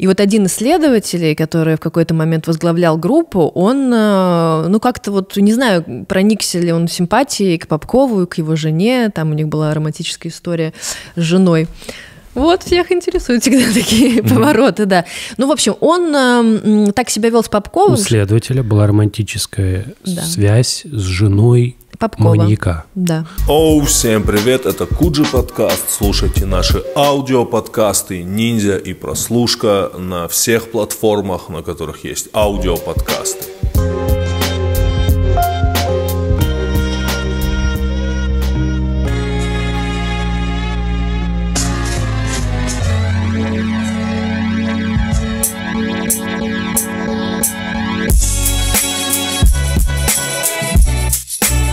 И вот один исследователь, который в какой-то момент возглавлял группу, он, э, ну, как-то вот, не знаю, проникся ли он симпатией к Попкову, к его жене, там у них была романтическая история с женой. Вот всех интересуют всегда такие mm-hmm. повороты, да. Ну, в общем, он э, так себя вел с Попковым. У следователя была романтическая да. связь с женой Попкова. Маньяка. Да. Оу, всем привет, это Куджи подкаст. Слушайте наши аудиоподкасты «Ниндзя» и «Прослушка» на всех платформах, на которых есть аудиоподкасты.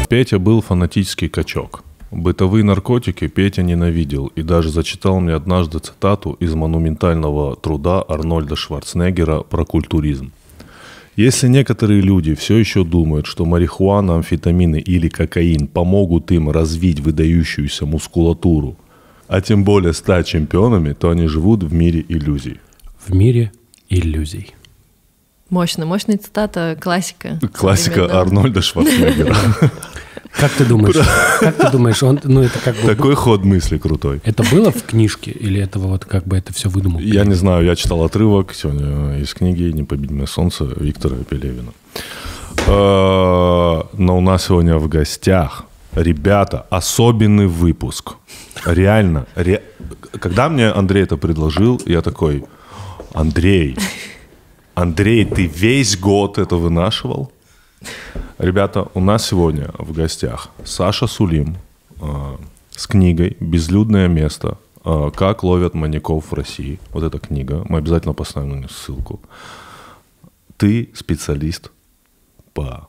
Петя был фанатический качок. Бытовые наркотики Петя ненавидел и даже зачитал мне однажды цитату из монументального труда Арнольда Шварценеггера про культуризм. Если некоторые люди все еще думают, что марихуана, амфетамины или кокаин помогут им развить выдающуюся мускулатуру, а тем более стать чемпионами, то они живут в мире иллюзий. В мире иллюзий. Мощно, мощная цитата, классика. Классика Арнольда Шварценеггера. Как ты думаешь? Как ты думаешь, он, ну это как бы... Такой ход мысли крутой. Это было в книжке или этого вот как бы это все выдумал? Я не знаю, я читал отрывок сегодня из книги «Непобедимое солнце» Виктора Пелевина. А, но у нас сегодня в гостях Ребята, особенный выпуск. Реально. Ре... Когда мне Андрей это предложил, я такой, Андрей, Андрей, ты весь год это вынашивал? Ребята, у нас сегодня в гостях Саша Сулим э, с книгой «Безлюдное место. Э, как ловят маньяков в России». Вот эта книга. Мы обязательно поставим на нее ссылку. Ты специалист по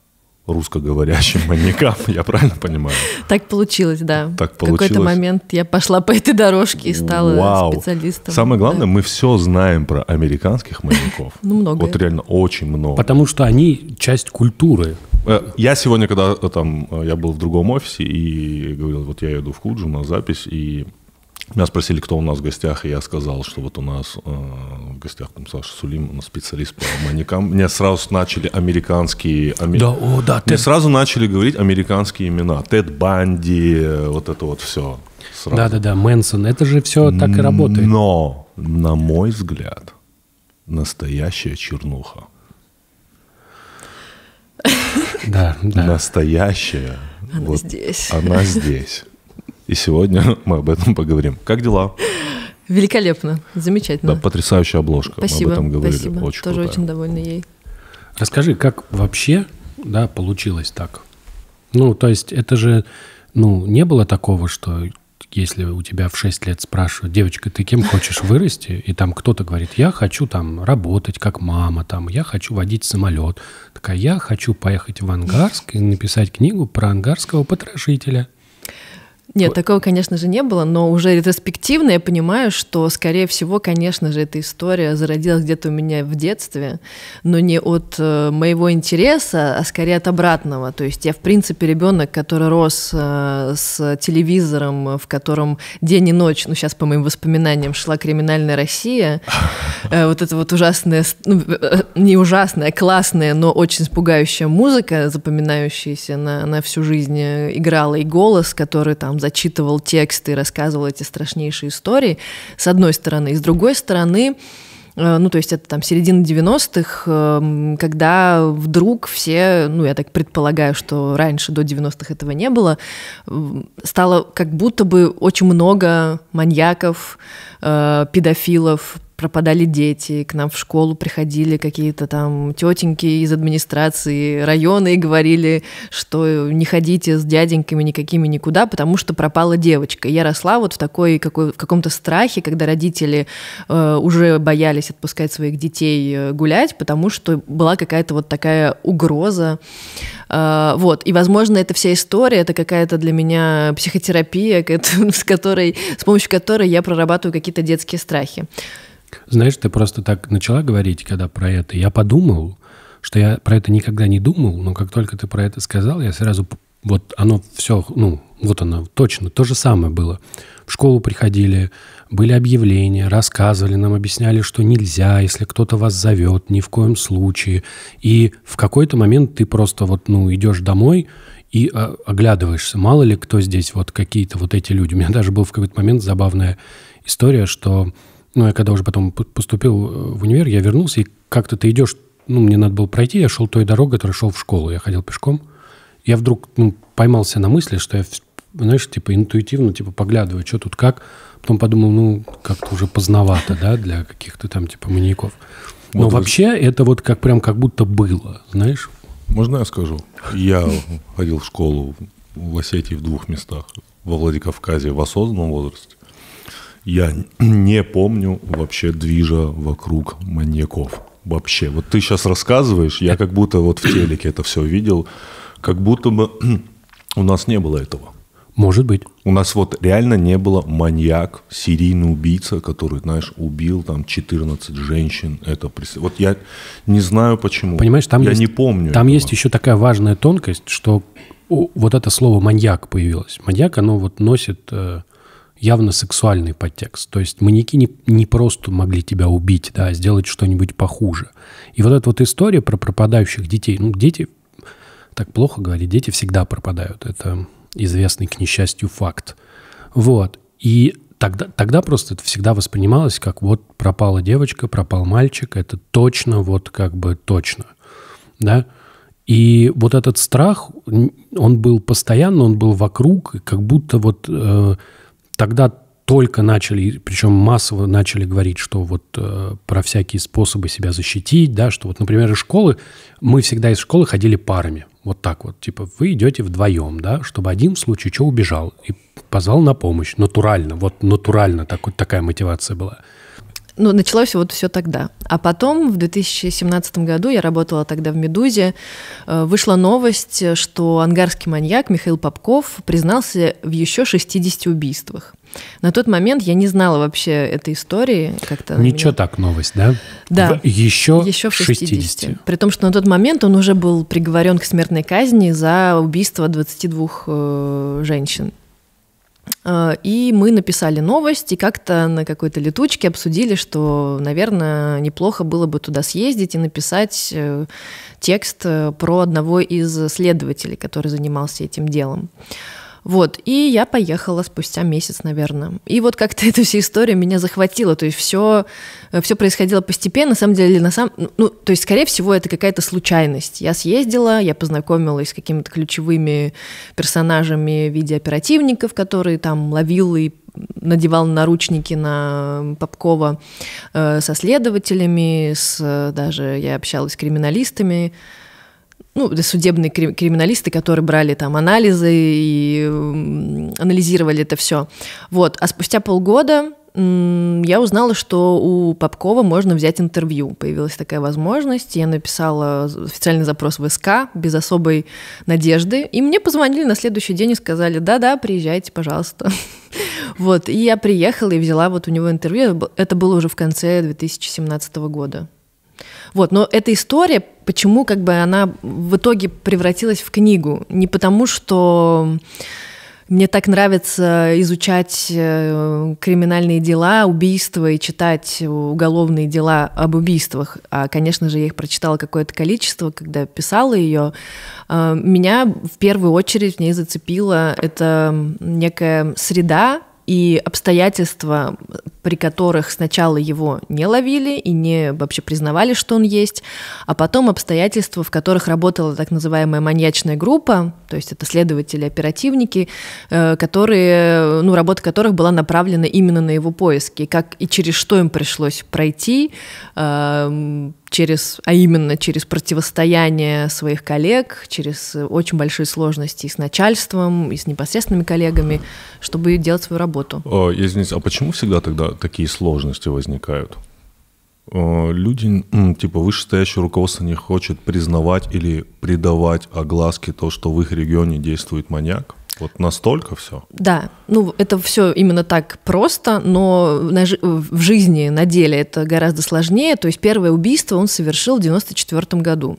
русскоговорящим маньякам, я правильно понимаю? Так получилось, да. Так получилось. В какой-то момент я пошла по этой дорожке и стала Вау. специалистом. Самое главное, да. мы все знаем про американских маньяков. Ну, много. Вот реально очень много. Потому что они часть культуры. Э, я сегодня, когда э, там, э, я был в другом офисе и говорил, вот я иду в Куджу на запись, и меня спросили, кто у нас в гостях, и я сказал, что вот у нас э, в гостях там Саша Сулим, у нас специалист по маньякам. Мне сразу начали американские... Ами... Да, о, да, Мне Тед... сразу начали говорить американские имена. Тед Банди, вот это вот все. Да-да-да, Мэнсон, это же все так и работает. Но, на мой взгляд, настоящая чернуха. Да, да. Настоящая. Она вот, здесь. Она здесь. И сегодня мы об этом поговорим. Как дела? Великолепно, замечательно. Да, потрясающая обложка. Спасибо, мы об этом говорили. Спасибо. Очень Тоже крутая. очень довольна ей. Расскажи, как вообще да, получилось так? Ну, то есть это же, ну, не было такого, что если у тебя в 6 лет спрашивают, девочка, ты кем хочешь вырасти? И там кто-то говорит, я хочу там работать, как мама, там, я хочу водить самолет. Такая, я хочу поехать в Ангарск и написать книгу про ангарского потрошителя. Нет, такого, конечно же, не было, но уже ретроспективно я понимаю, что, скорее всего, конечно же, эта история зародилась где-то у меня в детстве, но не от э, моего интереса, а скорее от обратного. То есть я, в принципе, ребенок, который рос э, с телевизором, в котором день и ночь, ну сейчас по моим воспоминаниям, шла криминальная Россия, э, вот эта вот ужасная, ну, э, э, не ужасная, классная, но очень пугающая музыка, запоминающаяся на, на всю жизнь э, играла, и голос, который там зачитывал тексты и рассказывал эти страшнейшие истории, с одной стороны. И с другой стороны, э, ну, то есть это там середина 90-х, эм, когда вдруг все, ну, я так предполагаю, что раньше до 90-х этого не было, стало как будто бы очень много маньяков, э, педофилов, пропадали дети, к нам в школу приходили какие-то там тетеньки из администрации района и говорили, что не ходите с дяденьками никакими никуда, потому что пропала девочка. Я росла вот в такой какой, в каком-то страхе, когда родители э, уже боялись отпускать своих детей э, гулять, потому что была какая-то вот такая угроза. Э, вот. И, возможно, эта вся история, это какая-то для меня психотерапия, с которой, с помощью которой я прорабатываю какие-то детские страхи. Знаешь, ты просто так начала говорить, когда про это. Я подумал, что я про это никогда не думал, но как только ты про это сказал, я сразу... Вот оно все, ну, вот оно, точно, то же самое было. В школу приходили, были объявления, рассказывали, нам объясняли, что нельзя, если кто-то вас зовет, ни в коем случае. И в какой-то момент ты просто вот, ну, идешь домой и а, оглядываешься. Мало ли кто здесь, вот какие-то вот эти люди. У меня даже был в какой-то момент забавная история, что ну, я когда уже потом поступил э, в универ, я вернулся, и как-то ты идешь, ну, мне надо было пройти, я шел той дорогой, которая шел в школу, я ходил пешком. Я вдруг, ну, поймался на мысли, что я, знаешь, типа интуитивно, типа поглядываю, что тут как. Потом подумал, ну, как-то уже поздновато, да, для каких-то там, типа, маньяков. Но вот вообще вы... это вот как прям как будто было, знаешь? Можно я скажу? Я ходил в школу в Осетии в двух местах. Во Владикавказе в осознанном возрасте я не помню вообще движа вокруг маньяков. Вообще. Вот ты сейчас рассказываешь, я как будто вот в телеке это все видел, как будто бы у нас не было этого. Может быть. У нас вот реально не было маньяк, серийный убийца, который, знаешь, убил там 14 женщин. Это прис... Вот я не знаю почему. Понимаешь, там я есть, не помню. Там этого. есть еще такая важная тонкость, что вот это слово маньяк появилось. Маньяк, оно вот носит э, явно сексуальный подтекст. То есть маньяки не, не просто могли тебя убить, да, а сделать что-нибудь похуже. И вот эта вот история про пропадающих детей, ну, дети, так плохо говорить, дети всегда пропадают. Это известный, к несчастью, факт. Вот. И тогда, тогда просто это всегда воспринималось как вот пропала девочка, пропал мальчик, это точно, вот как бы точно. Да? И вот этот страх, он был постоянно, он был вокруг, как будто вот э, тогда только начали, причем массово начали говорить, что вот э, про всякие способы себя защитить, да, что вот, например, из школы, мы всегда из школы ходили парами, вот так вот, типа вы идете вдвоем, да, чтобы один в случае чего убежал и позвал на помощь, натурально, вот натурально так, вот такая мотивация была – ну, началось вот все тогда. А потом, в 2017 году, я работала тогда в «Медузе», э, вышла новость, что ангарский маньяк Михаил Попков признался в еще 60 убийствах. На тот момент я не знала вообще этой истории. Как-то Ничего ну меня... так, новость, да? Да. В... Еще, Еще в 60. 60. При том, что на тот момент он уже был приговорен к смертной казни за убийство 22 э, женщин. Э, и мы написали новость и как-то на какой-то летучке обсудили, что, наверное, неплохо было бы туда съездить и написать э, текст э, про одного из следователей, который занимался этим делом. Вот, и я поехала спустя месяц, наверное. И вот как-то эта вся история меня захватила, то есть все, э, все происходило постепенно, на самом деле, на самом, ну, то есть, скорее всего, это какая-то случайность. Я съездила, я познакомилась с какими-то ключевыми персонажами в виде оперативников, которые там ловил и надевал наручники на Попкова э, со следователями, с, э, даже я общалась с криминалистами, ну, судебные криминалисты, которые брали там анализы и анализировали это все. Вот. А спустя полгода я узнала, что у Попкова можно взять интервью. Появилась такая возможность. Я написала официальный запрос в СК без особой надежды. И мне позвонили на следующий день и сказали, да-да, приезжайте, пожалуйста. Вот, и я приехала и взяла вот у него интервью. Это было уже в конце 2017 года. Вот, но эта история, почему как бы она в итоге превратилась в книгу? Не потому, что мне так нравится изучать э, криминальные дела, убийства и читать уголовные дела об убийствах. А, конечно же, я их прочитала какое-то количество, когда писала ее. А, меня в первую очередь в ней зацепила это некая среда, и обстоятельства, при которых сначала его не ловили и не вообще признавали, что он есть, а потом обстоятельства, в которых работала так называемая маньячная группа, то есть это следователи, оперативники, э, которые, ну, работа которых была направлена именно на его поиски, как и через что им пришлось пройти, э, через, а именно через противостояние своих коллег, через э, очень большие сложности с начальством, и с непосредственными коллегами, чтобы делать свою работу. О, а, извините, а почему всегда тогда такие сложности возникают? А, люди, типа вышестоящее руководство не хочет признавать или придавать огласке то, что в их регионе действует маньяк? Вот настолько все? Да, ну это все именно так просто, но на, в жизни, на деле это гораздо сложнее. То есть первое убийство он совершил в 94 году.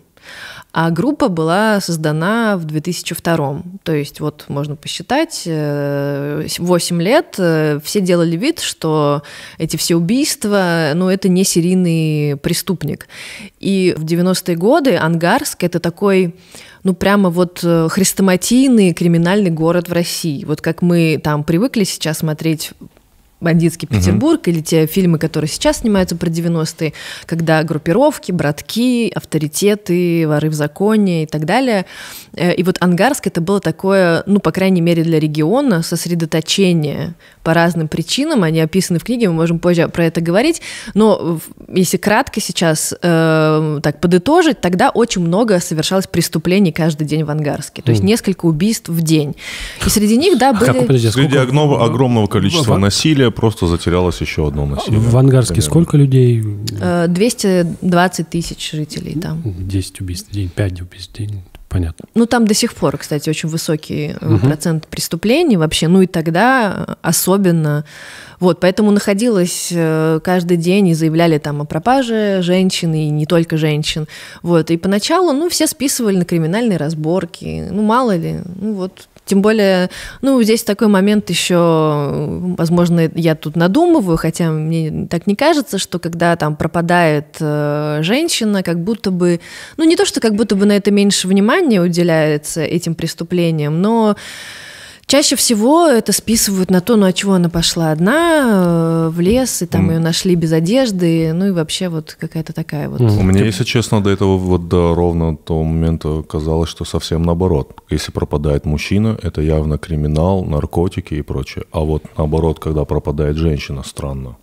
А группа была создана в 2002. То есть вот можно посчитать, 8 э, лет э, все делали вид, что эти все убийства, ну это не серийный преступник. И в 90-е годы Ангарск это такой ну, прямо вот э, хрестоматийный криминальный город в России. Вот как мы там привыкли сейчас смотреть бандитский Петербург угу. или те фильмы, которые сейчас снимаются про 90-е, когда группировки, братки, авторитеты, воры в законе и так далее. Э, и вот Ангарск это было такое, ну, по крайней мере, для региона сосредоточение по разным причинам, они описаны в книге, мы можем позже про это говорить, но если кратко сейчас э, так подытожить, тогда очень много совершалось преступлений каждый день в Ангарске, то есть mm. несколько убийств в день. И среди них, да, а были... Как, подожди, Среди огромного, огромного количества Ван... насилия просто затерялось еще одно насилие. В Ангарске примерно. сколько людей? 220 э, тысяч жителей там. 10 убийств в день, 5 убийств в день понятно. Ну, там до сих пор, кстати, очень высокий угу. процент преступлений вообще, ну и тогда особенно. Вот, поэтому находилась э, каждый день и заявляли там о пропаже женщин и не только женщин. Вот, и поначалу, ну, все списывали на криминальные разборки, ну, мало ли, ну, вот, тем более, ну, здесь такой момент еще, возможно, я тут надумываю, хотя мне так не кажется, что когда там пропадает э, женщина, как будто бы, ну, не то, что как будто бы на это меньше внимания уделяется этим преступлениям, но... Чаще всего это списывают на то, ну, от а чего она пошла одна э, в лес, и там mm. ее нашли без одежды, ну и вообще вот какая-то такая вот. Mm. Мне, если честно, до этого вот до ровно того момента казалось, что совсем наоборот. Если пропадает мужчина, это явно криминал, наркотики и прочее. А вот наоборот, когда пропадает женщина, странно.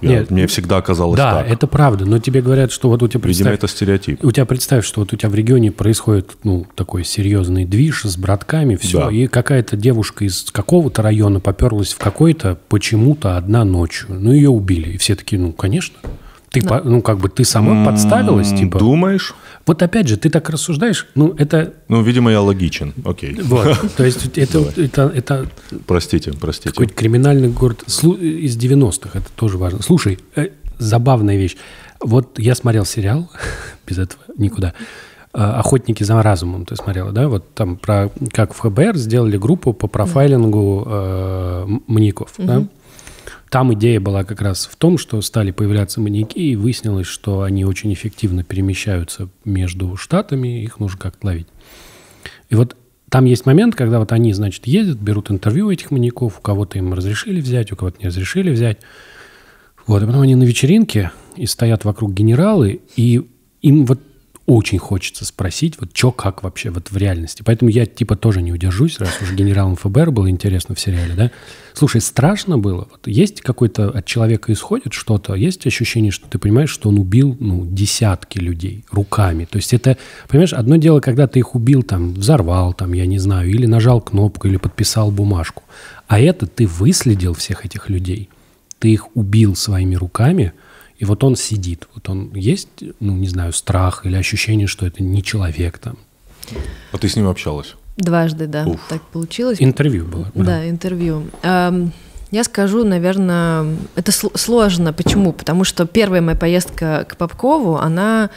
Я, Нет, мне всегда казалось да, так. Да, это правда. Но тебе говорят, что вот у тебя представь... Видимо, это стереотип. У тебя представь, что вот у тебя в регионе происходит, ну, такой серьезный движ с братками, все. Да. И какая-то девушка из какого-то района поперлась в какой-то почему-то одна ночью. Ну, ее убили. И все такие, ну, конечно. Ты, да. ну, как бы ты сама М -м, подставилась, типа. Думаешь? Вот опять же, ты так рассуждаешь, ну, это... Ну, видимо, я логичен, окей. Вот, то есть это... это, это простите, простите. Какой-то криминальный город из 90-х, это тоже важно. Слушай, э, забавная вещь. Вот я смотрел сериал, без этого никуда, э, «Охотники за разумом» ты смотрела, да? Вот там про как в ФБР сделали группу по профайлингу э, маньяков, да? Там идея была как раз в том, что стали появляться маньяки, и выяснилось, что они очень эффективно перемещаются между штатами, их нужно как-то ловить. И вот там есть момент, когда вот они, значит, ездят, берут интервью этих маньяков, у кого-то им разрешили взять, у кого-то не разрешили взять. Вот, и а потом они на вечеринке, и стоят вокруг генералы, и им вот очень хочется спросить, вот что, как вообще вот в реальности. Поэтому я типа тоже не удержусь, раз уже генералом ФБР было интересно в сериале, да. Слушай, страшно было? Вот есть какой-то от человека исходит что-то? Есть ощущение, что ты понимаешь, что он убил ну, десятки людей руками? То есть это, понимаешь, одно дело, когда ты их убил, там, взорвал, там, я не знаю, или нажал кнопку, или подписал бумажку. А это ты выследил всех этих людей, ты их убил своими руками – и вот он сидит, вот он есть, ну, не знаю, страх или ощущение, что это не человек там. А ты с ним общалась? Дважды, да, Уф. так получилось. Интервью было. Да, да интервью. Эм, я скажу, наверное, это сложно. Почему? Потому что первая моя поездка к Попкову, она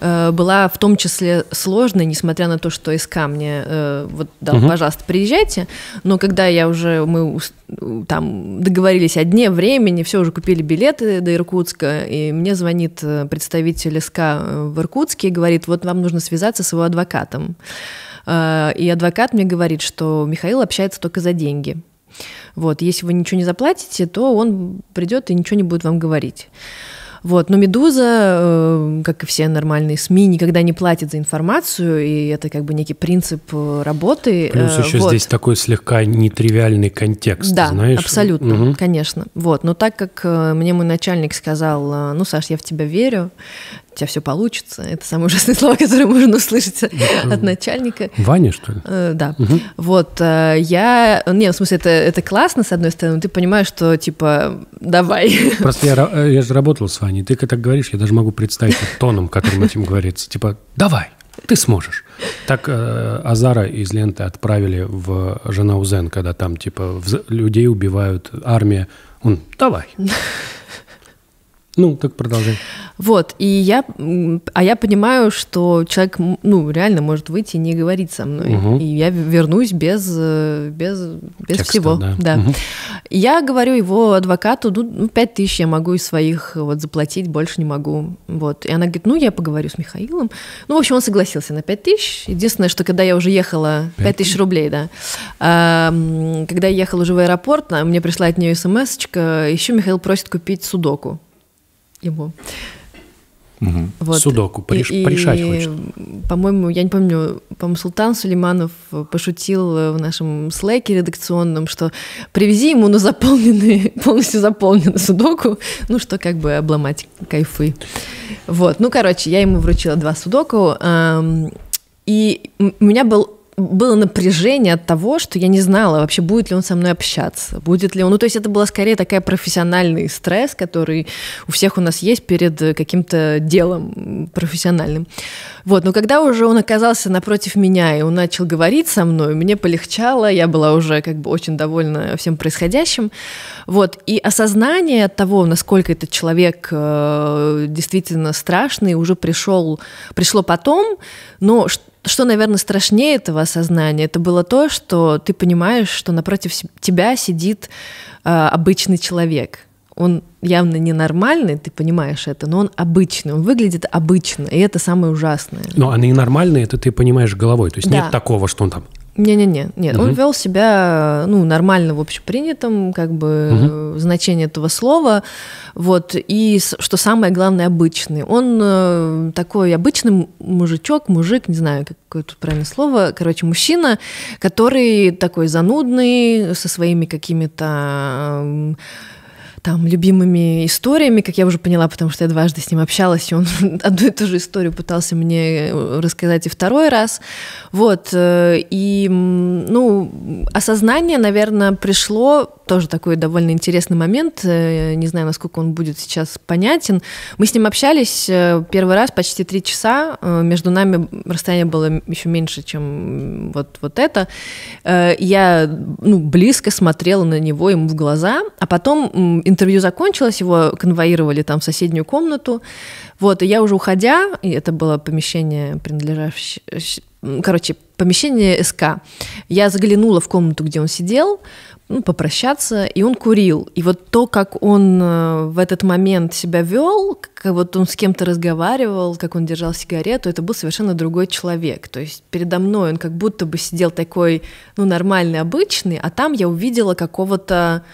э, была в том числе сложной, несмотря на то, что из камня э, вот дал, угу. пожалуйста, приезжайте. Но когда я уже мы там договорились о дне, времени, все уже купили билеты до Иркутска, и мне звонит э, представитель СК э, в Иркутске и говорит, вот вам нужно связаться с его адвокатом. Э, и адвокат мне говорит, что Михаил общается только за деньги. Вот, если вы ничего не заплатите, то он придет и ничего не будет вам говорить. Вот. Но «Медуза», э, как и все нормальные СМИ, никогда не платит за информацию, и это как бы некий принцип э, работы. Э, Плюс еще вот. здесь такой слегка нетривиальный контекст, да, знаешь? абсолютно, угу. конечно. Вот. Но так как мне мой начальник сказал, ну, Саш, я в тебя верю, у тебя все получится. Это самые ужасные слова, которые можно услышать ну, от начальника. Ваня, что ли? Э, да. Угу. Вот, э, я... Не, в смысле, это, это классно, с одной стороны, ты понимаешь, что, типа, давай. Просто я, э, я же работал с Ваней. Ты так говоришь, я даже могу представить тоном, которым этим говорится. Типа, давай, ты сможешь. Так э, Азара из ленты отправили в Женаузен, когда там, типа, людей убивают, армия. Он, давай. Ну, так продолжай. Вот, и я, а я понимаю, что человек, ну, реально может выйти и не говорить со мной, угу. и я вернусь без, э, без, без Текста, всего. Да. да. Угу. Я говорю его адвокату, ну, ну, пять тысяч я могу из своих вот заплатить, больше не могу, вот. И она говорит, ну, я поговорю с Михаилом. Ну, в общем, он согласился на пять тысяч. Единственное, что когда я уже ехала, пять тысяч рублей, да, а, когда я ехала уже в аэропорт, мне пришла от нее смс-очка, эм еще Михаил просит купить судоку ему. Угу. Вот. Судоку, пореш... и, порешать и, хочет. По-моему, я не помню, по-моему, Султан Сулейманов пошутил в нашем слэке редакционном, что привези ему на заполненный, полностью заполненный судоку, ну что как бы обломать кайфы. Вот, ну короче, я ему вручила два судоку, и у меня был было напряжение от того, что я не знала вообще, будет ли он со мной общаться, будет ли он... Ну, то есть это была скорее такая профессиональный стресс, который у всех у нас есть перед э, каким-то делом профессиональным. Вот, но когда уже он оказался напротив меня, и он начал говорить со мной, мне полегчало, я была уже как бы очень довольна всем происходящим. Вот, и осознание от того, насколько этот человек э, действительно страшный, уже пришел, пришло потом, но что, наверное, страшнее этого осознания, это было то, что ты понимаешь, что напротив тебя сидит э, обычный человек. Он явно ненормальный, ты понимаешь это, но он обычный, он выглядит обычно, и это самое ужасное. Но а ненормальный это ты понимаешь головой, то есть да. нет такого, что он там не-не-не, нет, угу. он вел себя, ну, нормально в общепринятом, как бы, угу. значение этого слова, вот, и, что самое главное, обычный. Он э, такой обычный мужичок, мужик, не знаю, какое тут правильное слово, короче, мужчина, который такой занудный, со своими какими-то... Э, там любимыми историями, как я уже поняла, потому что я дважды с ним общалась, и он одну и ту же историю пытался мне э, рассказать и второй раз. Вот, э, и, ну, осознание, наверное, пришло тоже такой довольно интересный момент. Э, не знаю, насколько он будет сейчас понятен. Мы с ним общались э, первый раз почти три часа. Э, между нами расстояние было еще меньше, чем вот, вот это. Я ну, близко смотрела на него, ему в глаза. А потом интервью закончилось, его конвоировали там в соседнюю комнату. Вот, и я уже уходя, и это было помещение, принадлежащее короче, помещение СК. Я заглянула в комнату, где он сидел, ну, попрощаться, и он курил. И вот то, как он э, в этот момент себя вел, как вот он с кем-то разговаривал, как он держал сигарету, это был совершенно другой человек. То есть передо мной он как будто бы сидел такой, ну, нормальный, обычный, а там я увидела какого-то,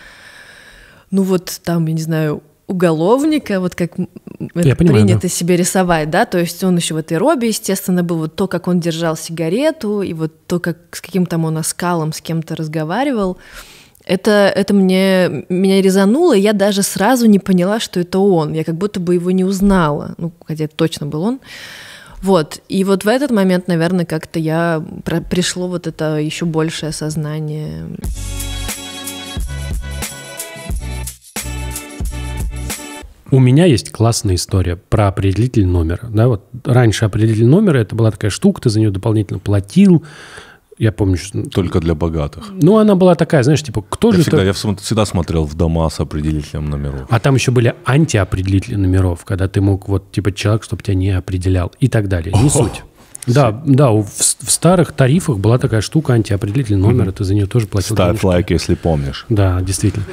ну, вот там, я не знаю, уголовника, вот как это понимаю, принято да. себе рисовать, да, то есть он еще в этой робе, естественно, был вот то, как он держал сигарету, и вот то, как с каким то он оскалом с кем-то разговаривал это, это мне, меня резануло, и я даже сразу не поняла, что это он. Я как будто бы его не узнала, ну, хотя это точно был он. Вот, и вот в этот момент, наверное, как-то я пришло вот это еще большее сознание. У меня есть классная история про определитель номера. Да, вот раньше определитель номера это была такая штука, ты за нее дополнительно платил, я помню, что... Только для богатых. Ну, она была такая, знаешь, типа, кто я же... Всегда, это... Я всегда смотрел в дома с определителем номеров. А там еще были антиопределители номеров, когда ты мог, вот, типа, человек, чтобы тебя не определял и так далее. Не О! суть. Да, да, в, старых тарифах была такая штука, антиопределитель номера, mm-hmm. ты за нее тоже платил. Ставь денежки. лайк, если помнишь. Да, действительно.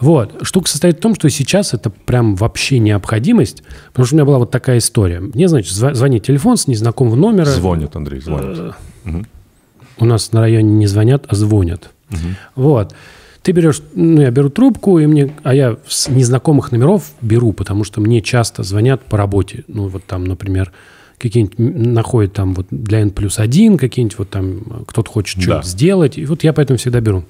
Вот. Штука состоит в том, что сейчас это прям вообще необходимость, потому что у меня была вот такая история. Мне, значит, звонит телефон с незнакомого номера. Звонит, Андрей, звонит. Э, у нас на районе не звонят, а звонят. Угу. Вот. Ты берешь, ну, я беру трубку, и мне, а я с незнакомых номеров беру, потому что мне часто звонят по работе. Ну, вот там, например, какие-нибудь находят там вот для N плюс один какие-нибудь вот там э, кто-то хочет что-то да. сделать. И вот я поэтому всегда беру.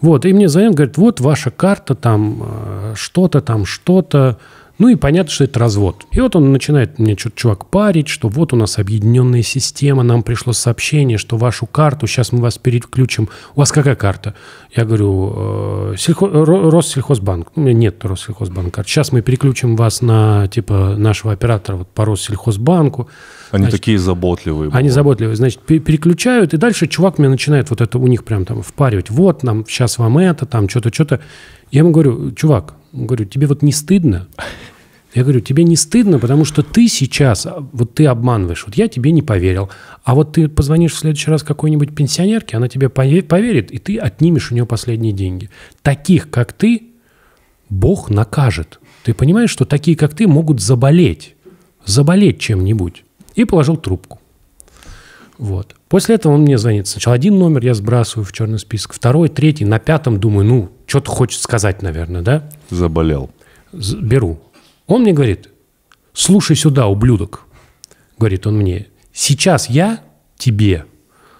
Вот, и мне звонят, говорят, вот ваша карта, там э, что-то, там что-то, ну и понятно, что это развод. И вот он начинает мне что-то чувак парить, что вот у нас объединенная система, нам пришло сообщение, что вашу карту, сейчас мы вас переключим. У вас какая карта? Я говорю, э, сельхо, Россельхозбанк. У меня нет Россельхозбанк карты. Сейчас мы переключим вас на типа нашего оператора вот, по Россельхозбанку. Они значит, такие заботливые. Были. Они заботливые. Значит, переключают, и дальше чувак мне начинает вот это у них прям там впаривать. Вот, нам сейчас вам это, там что-то, что-то. Я ему говорю, чувак, говорю, тебе вот не стыдно? Я говорю, тебе не стыдно, потому что ты сейчас, а, вот ты обманываешь, вот я тебе не поверил. А вот ты позвонишь в следующий раз какой-нибудь пенсионерке, она тебе поверит, и ты отнимешь у нее последние деньги. Таких, как ты, Бог накажет. Ты понимаешь, что такие, как ты, могут заболеть, заболеть чем-нибудь. И положил трубку. Вот. После этого он мне звонит. Сначала один номер я сбрасываю в черный список, второй, третий, на пятом думаю, ну, что-то хочет сказать, наверное, да? Заболел. Беру. Он мне говорит, слушай сюда, ублюдок, говорит он мне, сейчас я тебе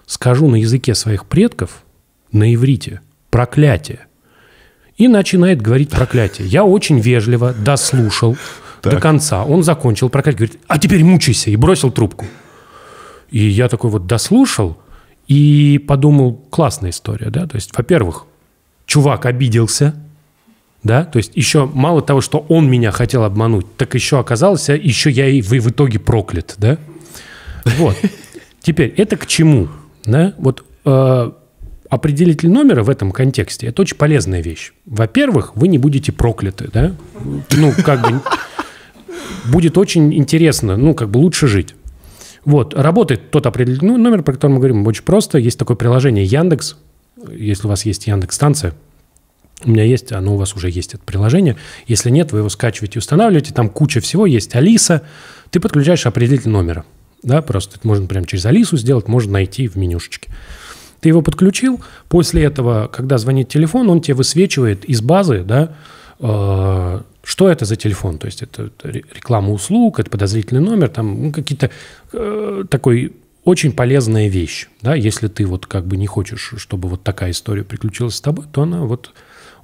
скажу на языке своих предков, на иврите, проклятие. И начинает говорить проклятие. Я очень вежливо дослушал так. до конца. Он закончил проклятие, говорит, а теперь мучайся, и бросил трубку. И я такой вот дослушал и подумал, классная история, да, то есть, во-первых, чувак обиделся, да, то есть еще мало того, что он меня хотел обмануть, так еще оказалось, еще я и вы в итоге проклят, да. Вот. Теперь, это к чему, да, вот э, определитель номера в этом контексте – это очень полезная вещь. Во-первых, вы не будете прокляты, да, ну, как бы будет очень интересно, ну, как бы лучше жить. Вот, работает тот определенный ну, номер, про который мы говорим, очень просто. Есть такое приложение Яндекс. Если у вас есть Яндекс-станция, у меня есть, оно у вас уже есть, это приложение. Если нет, вы его скачиваете и устанавливаете. Там куча всего, есть Алиса. Ты подключаешь определитель номера. Да, просто это можно прямо через Алису сделать, можно найти в менюшечке. Ты его подключил, после этого, когда звонит телефон, он тебе высвечивает из базы, да, а, что это за телефон? То есть это реклама услуг, это подозрительный номер, там ну, какие-то э, такой очень полезная вещь. Да? Если ты вот как бы не хочешь, чтобы вот такая история приключилась с тобой, то она вот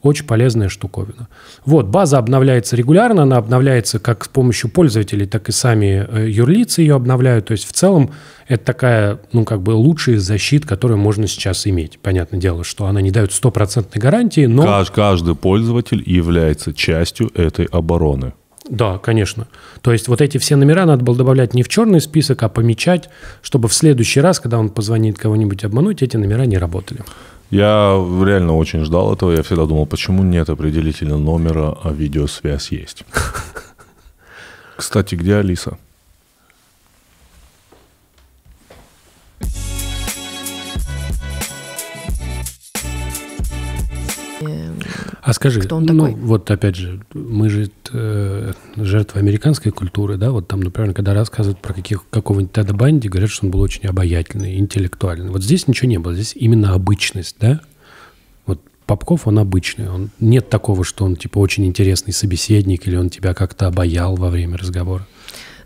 очень полезная штуковина. Вот, база обновляется регулярно, она обновляется как с помощью пользователей, так и сами э, юрлицы ее обновляют. То есть в целом это такая, ну, как бы лучшая защита, которую можно сейчас иметь. Понятное дело, что она не дает стопроцентной гарантии, но... Каж каждый пользователь является частью этой обороны. Да, конечно. То есть вот эти все номера надо было добавлять не в черный список, а помечать, чтобы в следующий раз, когда он позвонит кого-нибудь обмануть, эти номера не работали. Я реально очень ждал этого. Я всегда думал, почему нет определителя номера, а видеосвязь есть. Кстати, где Алиса? А скажи, кто он ну, такой? ну, вот опять же, мы же э, жертвы американской культуры, да, вот там, например, когда рассказывают про каких, какого-нибудь Теда Банди, говорят, что он был очень обаятельный, интеллектуальный. Вот здесь ничего не было, здесь именно обычность, да? Вот Попков, он обычный, он, нет такого, что он, типа, очень интересный собеседник или он тебя как-то обаял во время разговора.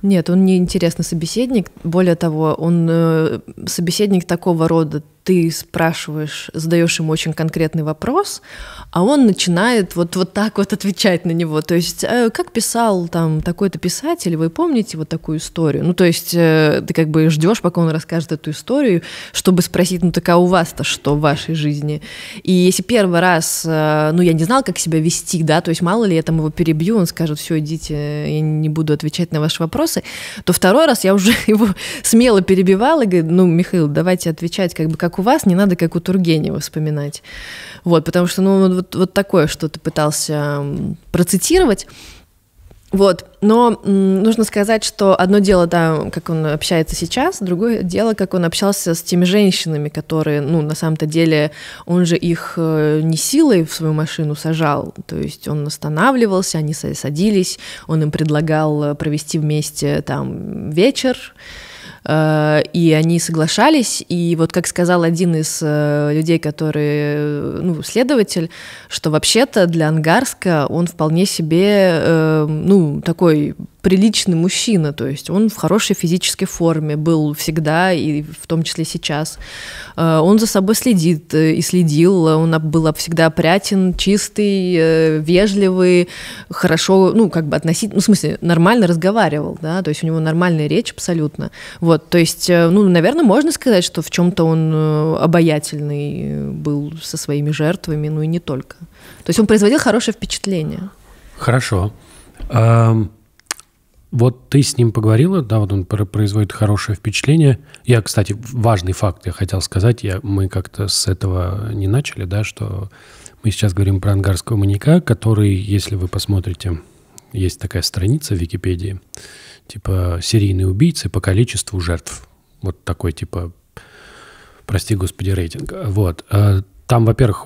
Нет, он не интересный собеседник. Более того, он э, собеседник такого рода ты спрашиваешь, задаешь ему очень конкретный вопрос, а он начинает вот, вот так вот отвечать на него. То есть, э, как писал там такой-то писатель, вы помните вот такую историю? Ну, то есть, э, ты как бы ждешь, пока он расскажет эту историю, чтобы спросить, ну, так а у вас-то что в вашей жизни? И если первый раз, э, ну, я не знал, как себя вести, да, то есть, мало ли я там его перебью, он скажет, все, идите, я не буду отвечать на ваши вопросы, то второй раз я уже его смело перебивала и говорю, ну, Михаил, давайте отвечать, как бы, как у вас, не надо как у Тургенева вспоминать. Вот, потому что, ну, вот, вот такое что-то пытался процитировать. Вот, но нужно сказать, что одно дело, да, как он общается сейчас, другое дело, как он общался с теми женщинами, которые, ну, на самом-то деле, он же их э, не силой в свою машину сажал, то есть он останавливался, они садились, он им предлагал провести вместе там вечер, Э, и они соглашались, и вот как сказал один из э, людей, который, э, ну, следователь, что вообще-то для Ангарска он вполне себе, ну, такой приличный мужчина, то есть он в хорошей физической форме был всегда и в том числе сейчас. Э, он за собой следит э, и следил, он был всегда опрятен, чистый, э, вежливый, хорошо, ну, как бы относительно, ну, в смысле, нормально разговаривал, да, то есть у него нормальная речь абсолютно. Вот, то есть, ну, наверное, можно сказать, что в чем-то он обаятельный был со своими жертвами, ну и не только. То есть он производил хорошее впечатление. Хорошо. Um вот ты с ним поговорила, да, вот он производит хорошее впечатление. Я, кстати, важный факт я хотел сказать, я, мы как-то с этого не начали, да, что мы сейчас говорим про ангарского маньяка, который, если вы посмотрите, есть такая страница в Википедии, типа серийные убийцы по количеству жертв. Вот такой типа, прости господи, рейтинг. Вот. Э, там, во-первых,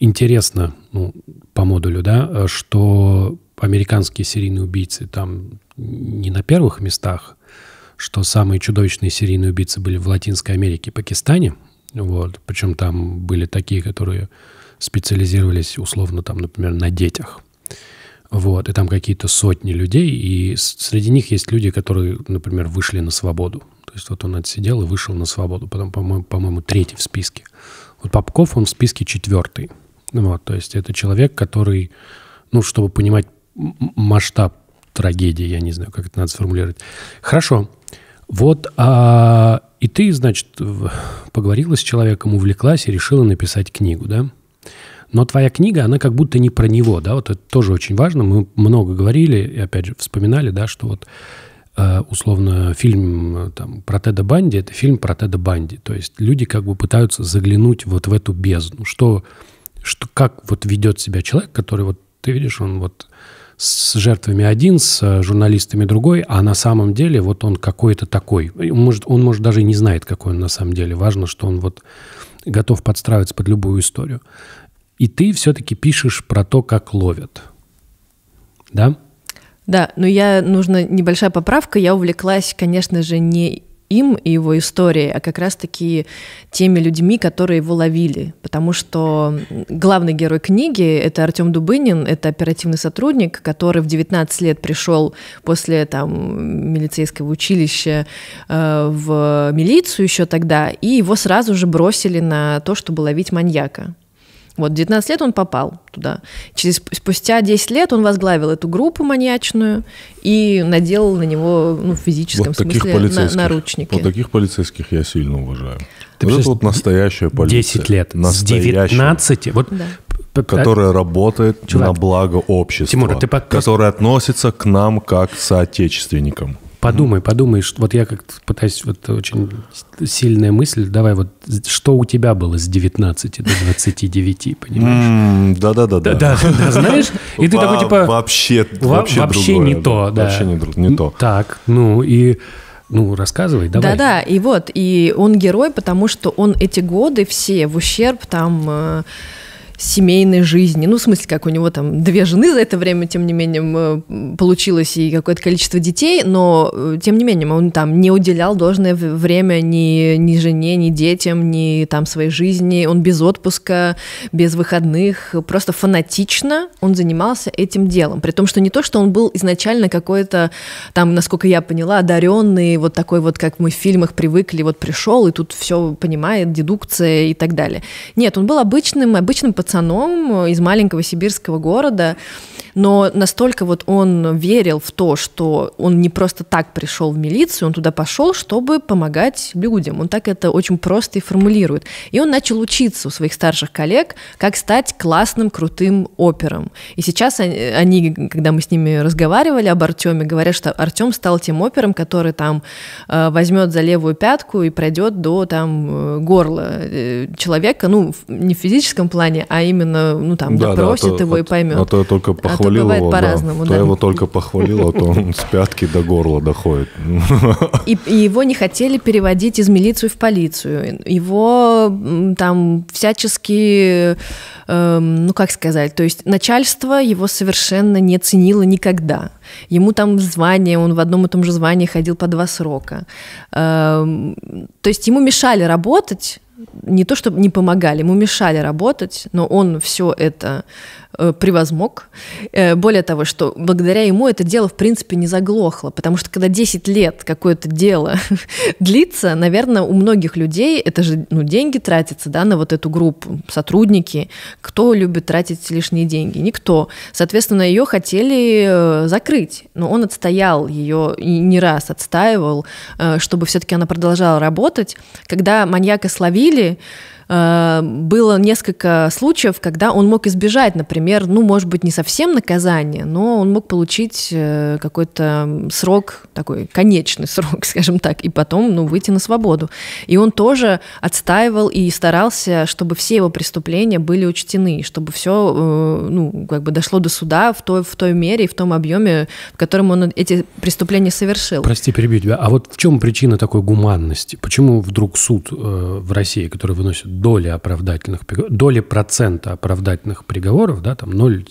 интересно, ну, по модулю, да, э, что американские серийные убийцы там не на первых местах, что самые чудовищные серийные убийцы были в Латинской Америке и Пакистане. Вот. Причем там были такие, которые специализировались условно там, например, на детях. Вот. И там какие-то сотни людей, и среди них есть люди, которые, например, вышли на свободу. То есть вот он отсидел и вышел на свободу. Потом, по-моему, по моему третий в списке. Вот Попков, он в списке четвертый. Вот, то есть это человек, который, ну, чтобы понимать масштаб трагедии, я не знаю, как это надо сформулировать. Хорошо. Вот, а, и ты, значит, поговорила с человеком, увлеклась и решила написать книгу, да? Но твоя книга, она как будто не про него, да? Вот это тоже очень важно. Мы много говорили и, опять же, вспоминали, да, что вот э, условно фильм э, там, про Теда Банди, это фильм про Теда Банди. То есть люди как бы пытаются заглянуть вот в эту бездну. Что, что, как вот ведет себя человек, который вот ты видишь, он вот с жертвами один, с э, журналистами другой, а на самом деле вот он какой-то такой. Может, он, может, даже и не знает, какой он на самом деле. Важно, что он вот готов подстраиваться под любую историю. И ты все-таки пишешь про то, как ловят. Да? Да, но я нужна небольшая поправка. Я увлеклась, конечно же, не им и его историей, а как раз-таки теми людьми, которые его ловили. Потому что главный герой книги — это Артем Дубынин, это оперативный сотрудник, который в 19 лет пришел после там, милицейского училища э, в милицию еще тогда, и его сразу же бросили на то, чтобы ловить маньяка. Вот, 19 лет он попал туда. Через, спустя 10 лет он возглавил эту группу маньячную и наделал на него ну, в физическом вот таких смысле на, наручники. Вот таких полицейских я сильно уважаю. Ты вот это вот настоящая полиция. 10 лет. Настоящая, с 19. Вот, да. Которая а, работает Чувак, на благо общества. Тимур, а ты под... Которая относится к нам как к соотечественникам. Подумай, подумай, вот я как пытаюсь, вот очень сильная мысль, давай вот, что у тебя было с 19 до 29, понимаешь? Да-да-да. Да, знаешь? И ты такой, типа... Вообще, вообще Вообще не то, да. Вообще не то. Так, ну и... Ну, рассказывай, давай. Да-да, и вот, и он герой, потому что он эти годы все в ущерб там э, семейной жизни. Ну, в смысле, как у него там две жены за это время, тем не менее, э, получилось и какое-то количество детей, но, э, тем не менее, он там не уделял должное время ни, ни жене, ни детям, ни там своей жизни. Он без отпуска, без выходных, просто фанатично он занимался этим делом. При том, что не то, что он был изначально какой-то, там, насколько я поняла, одаренный, вот такой вот, как мы в фильмах привыкли, вот пришел и тут все понимает, дедукция и так далее. Нет, он был обычным, обычным пациентом, пацаном из маленького сибирского города но настолько вот он верил в то, что он не просто так пришел в милицию, он туда пошел, чтобы помогать людям. Он так это очень просто и формулирует. И он начал учиться у своих старших коллег, как стать классным, крутым опером. И сейчас они, когда мы с ними разговаривали об Артеме, говорят, что Артем стал тем опером, который там э, возьмет за левую пятку и пройдет до там э, горла э, человека, ну, не в физическом плане, а именно, ну, там, да, допросит да, а то, его а, и поймет. А то я только а похвалю похвалил бывает его, по-разному. Да. да. его только похвалил, а то он с пятки до горла доходит. И, и его не хотели переводить из милиции в полицию. Его там всячески, э, ну как сказать, то есть начальство его совершенно не ценило никогда. Ему там звание, он в одном и том же звании ходил по два срока. Э, то есть ему мешали работать, не то чтобы не помогали, ему мешали работать, но он все это Э, превозмог. Э, более того, что благодаря ему это дело, в принципе, не заглохло, потому что когда 10 лет какое-то дело длится, наверное, у многих людей это же ну, деньги тратятся да, на вот эту группу, сотрудники. Кто любит тратить лишние деньги? Никто. Соответственно, ее хотели э, закрыть, но он отстоял ее и не раз отстаивал, чтобы все-таки она продолжала работать. Когда маньяка словили, Э, было несколько случаев, когда он мог избежать, например, ну, может быть, не совсем наказание, но он мог получить э, какой-то срок, такой конечный срок, скажем так, и потом, ну, выйти на свободу. И он тоже отстаивал и старался, чтобы все его преступления были учтены, чтобы все, э, ну, как бы дошло до суда в той, в той мере и в том объеме, в котором он эти преступления совершил. Прости, перебью тебя. А вот в чем причина такой гуманности? Почему вдруг суд в России, который выносит доли оправдательных доли процента оправдательных приговоров, да, там 0,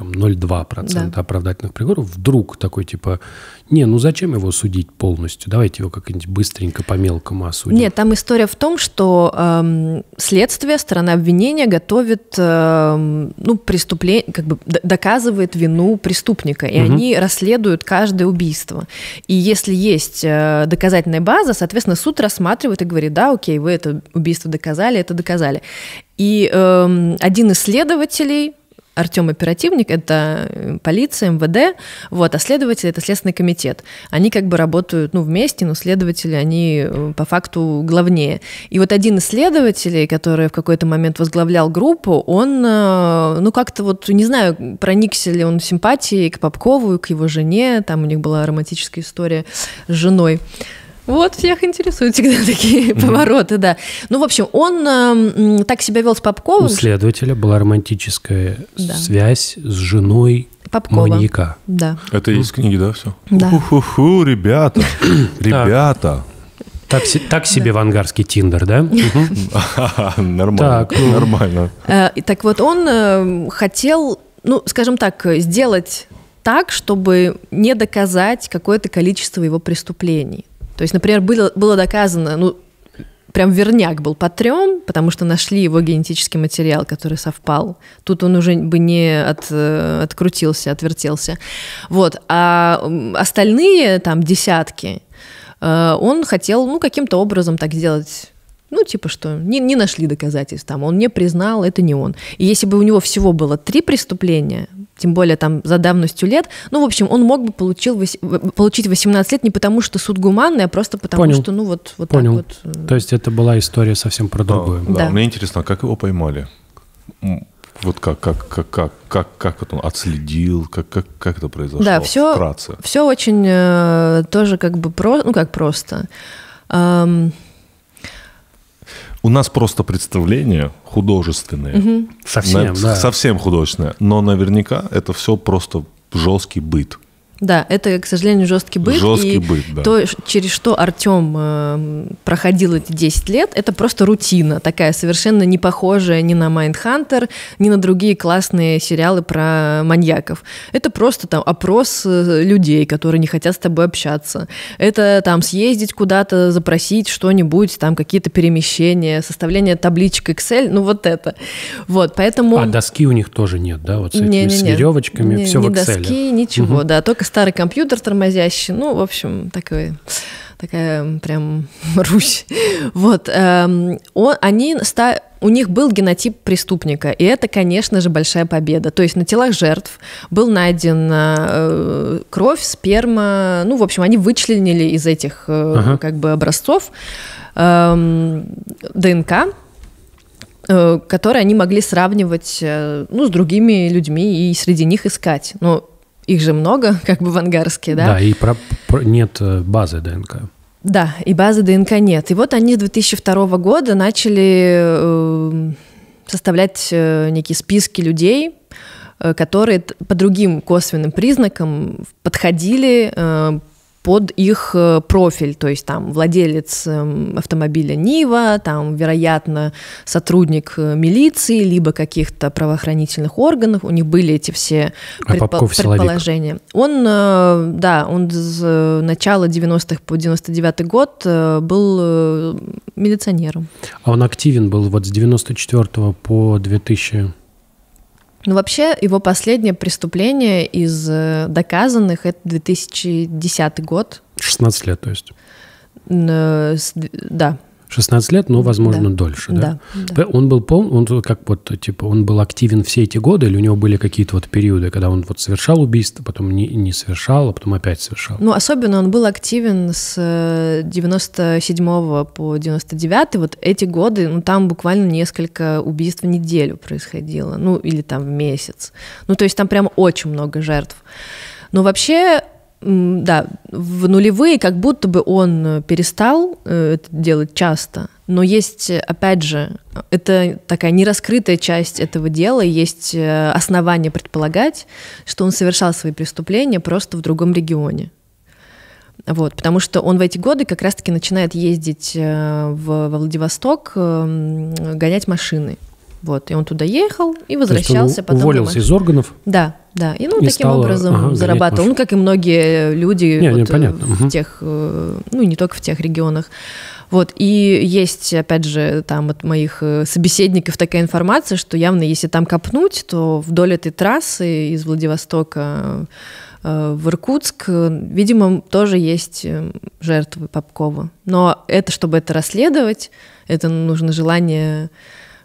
там 0,2% да. оправдательных приговоров, вдруг такой типа, не, ну зачем его судить полностью, давайте его как-нибудь быстренько по мелкому осудим. Нет, там история в том, что эм, следствие, сторона обвинения готовит, эм, ну, преступление, как бы доказывает вину преступника, и угу. они расследуют каждое убийство. И если есть э, доказательная база, соответственно, суд рассматривает и говорит, да, окей, вы это убийство доказали, это доказали. И эм, один из следователей Артем оперативник, это э, полиция, МВД, вот, а следователи это Следственный комитет. Они как бы работают, ну, вместе, но следователи, они э, по факту главнее. И вот один из следователей, который в какой-то момент возглавлял группу, он, э, ну, как-то вот, не знаю, проникся ли он симпатией к Попкову, к его жене, там у них была романтическая история с женой. Вот всех интересуют всегда такие mm-hmm. повороты, да. Ну, в общем, он э, так себя вел с Попковым. У следователя была романтическая да. связь с женой Попкова. маньяка. Да. Это из книги, да, все? Да. ху ху ребята, ребята. Так, так себе да. вангарский Тиндер, да? Нормально. Ну. Нормально. Э, так вот, он э, хотел, ну, скажем так, сделать так, чтобы не доказать какое-то количество его преступлений. То есть, например, было, было доказано, ну, прям верняк был по трем, потому что нашли его генетический материал, который совпал. Тут он уже бы не от, э, открутился, отвертелся. Вот. А остальные там десятки э, он хотел, ну, каким-то образом так сделать ну, типа что, не, не нашли доказательств там, он не признал, это не он. И если бы у него всего было три преступления, тем более там за давностью лет. Ну, в общем, он мог бы получил, получить 18 лет не потому, что суд гуманный, а просто потому, Понял. что, ну, вот, вот Понял. так вот. Э. То есть это была история совсем про другую. Да, да. да. Мне интересно, а как его поймали? Вот как, как, как, как, как, как вот он отследил, как, как, как это произошло? Да, все, Вкратце. все очень э, тоже как бы про, ну как просто. Эм, у нас просто представление художественное, Угу. Совсем, на, да. Совсем художественные. Но наверняка это все просто жесткий быт. Да, это, к сожалению, жесткий быт. Жесткий и быт, да. То, через что Артем э, эм, проходил эти 10 лет, это просто рутина, такая совершенно не похожая ни на Майндхантер, ни на другие классные сериалы про маньяков. Это просто там опрос э, людей, которые не хотят с тобой общаться. Это там съездить куда-то, запросить что-нибудь, там какие-то перемещения, составление табличек Excel, ну вот это. Вот, поэтому... А доски у них тоже нет, да, вот с, этими, не, не, не. с веревочками, не, все не в Excel. доски, ничего, угу. да, только старый компьютер тормозящий, ну, в общем, такой такая прям Русь. Вот, эм, он, они ста у них был генотип преступника, и это, конечно же, большая победа. То есть на телах жертв был найден э, кровь, сперма, ну, в общем, они вычленили из этих э, как бы образцов эм, ДНК, э, которые они могли сравнивать ну, с другими людьми и среди них искать. Но их же много, как бы в Ангарске, да? Да, и про, про, нет э, базы ДНК. Да, и базы ДНК нет. И вот они с 2002 года начали эм, составлять э, некие списки людей, э, которые по другим косвенным признакам подходили под их э, профиль, то есть там владелец эм, автомобиля Нива, там, вероятно, сотрудник э, милиции, либо каких-то правоохранительных органов, у них были эти все а предпо- Попков, предположения. Он, э, да, он с начала 90-х по 99-й год был милиционером. А он активен был вот с 94 по 2000 ну, вообще, его последнее преступление из э, доказанных — это 2010 год. 16 лет, то есть. Э, да, 16 лет, но, возможно, да. дольше, да? да? Он был пол, он как вот, типа, он был активен все эти годы, или у него были какие-то вот периоды, когда он вот совершал убийство, потом не, не совершал, а потом опять совершал? Ну, особенно он был активен с 97 э, по 99, вот эти годы, ну, там буквально несколько убийств в неделю происходило, ну, или там в месяц. Ну, то есть там прям очень много жертв. Но вообще да, в нулевые как будто бы он э, перестал э, это делать часто, но есть, э, опять же, это такая нераскрытая часть этого дела, есть основания предполагать, что он совершал свои преступления просто в другом регионе. Вот, потому что он в эти годы как раз-таки начинает ездить в, во Владивосток, эм, гонять машины – вот, и он туда ехал и возвращался То есть он потом. Уволился домой. из органов. Да, да. И ну и таким стало, образом ага, зарабатывал. Ну, как и многие люди не, вот, не, э, понятно. в угу. тех, э, ну не только в тех регионах. Вот, и есть, опять же, там от моих э, собеседников такая информация, что явно, если там копнуть, то вдоль этой трассы из Владивостока в Иркутск, видимо, тоже есть жертвы Попкова. Но это, чтобы это расследовать, это нужно желание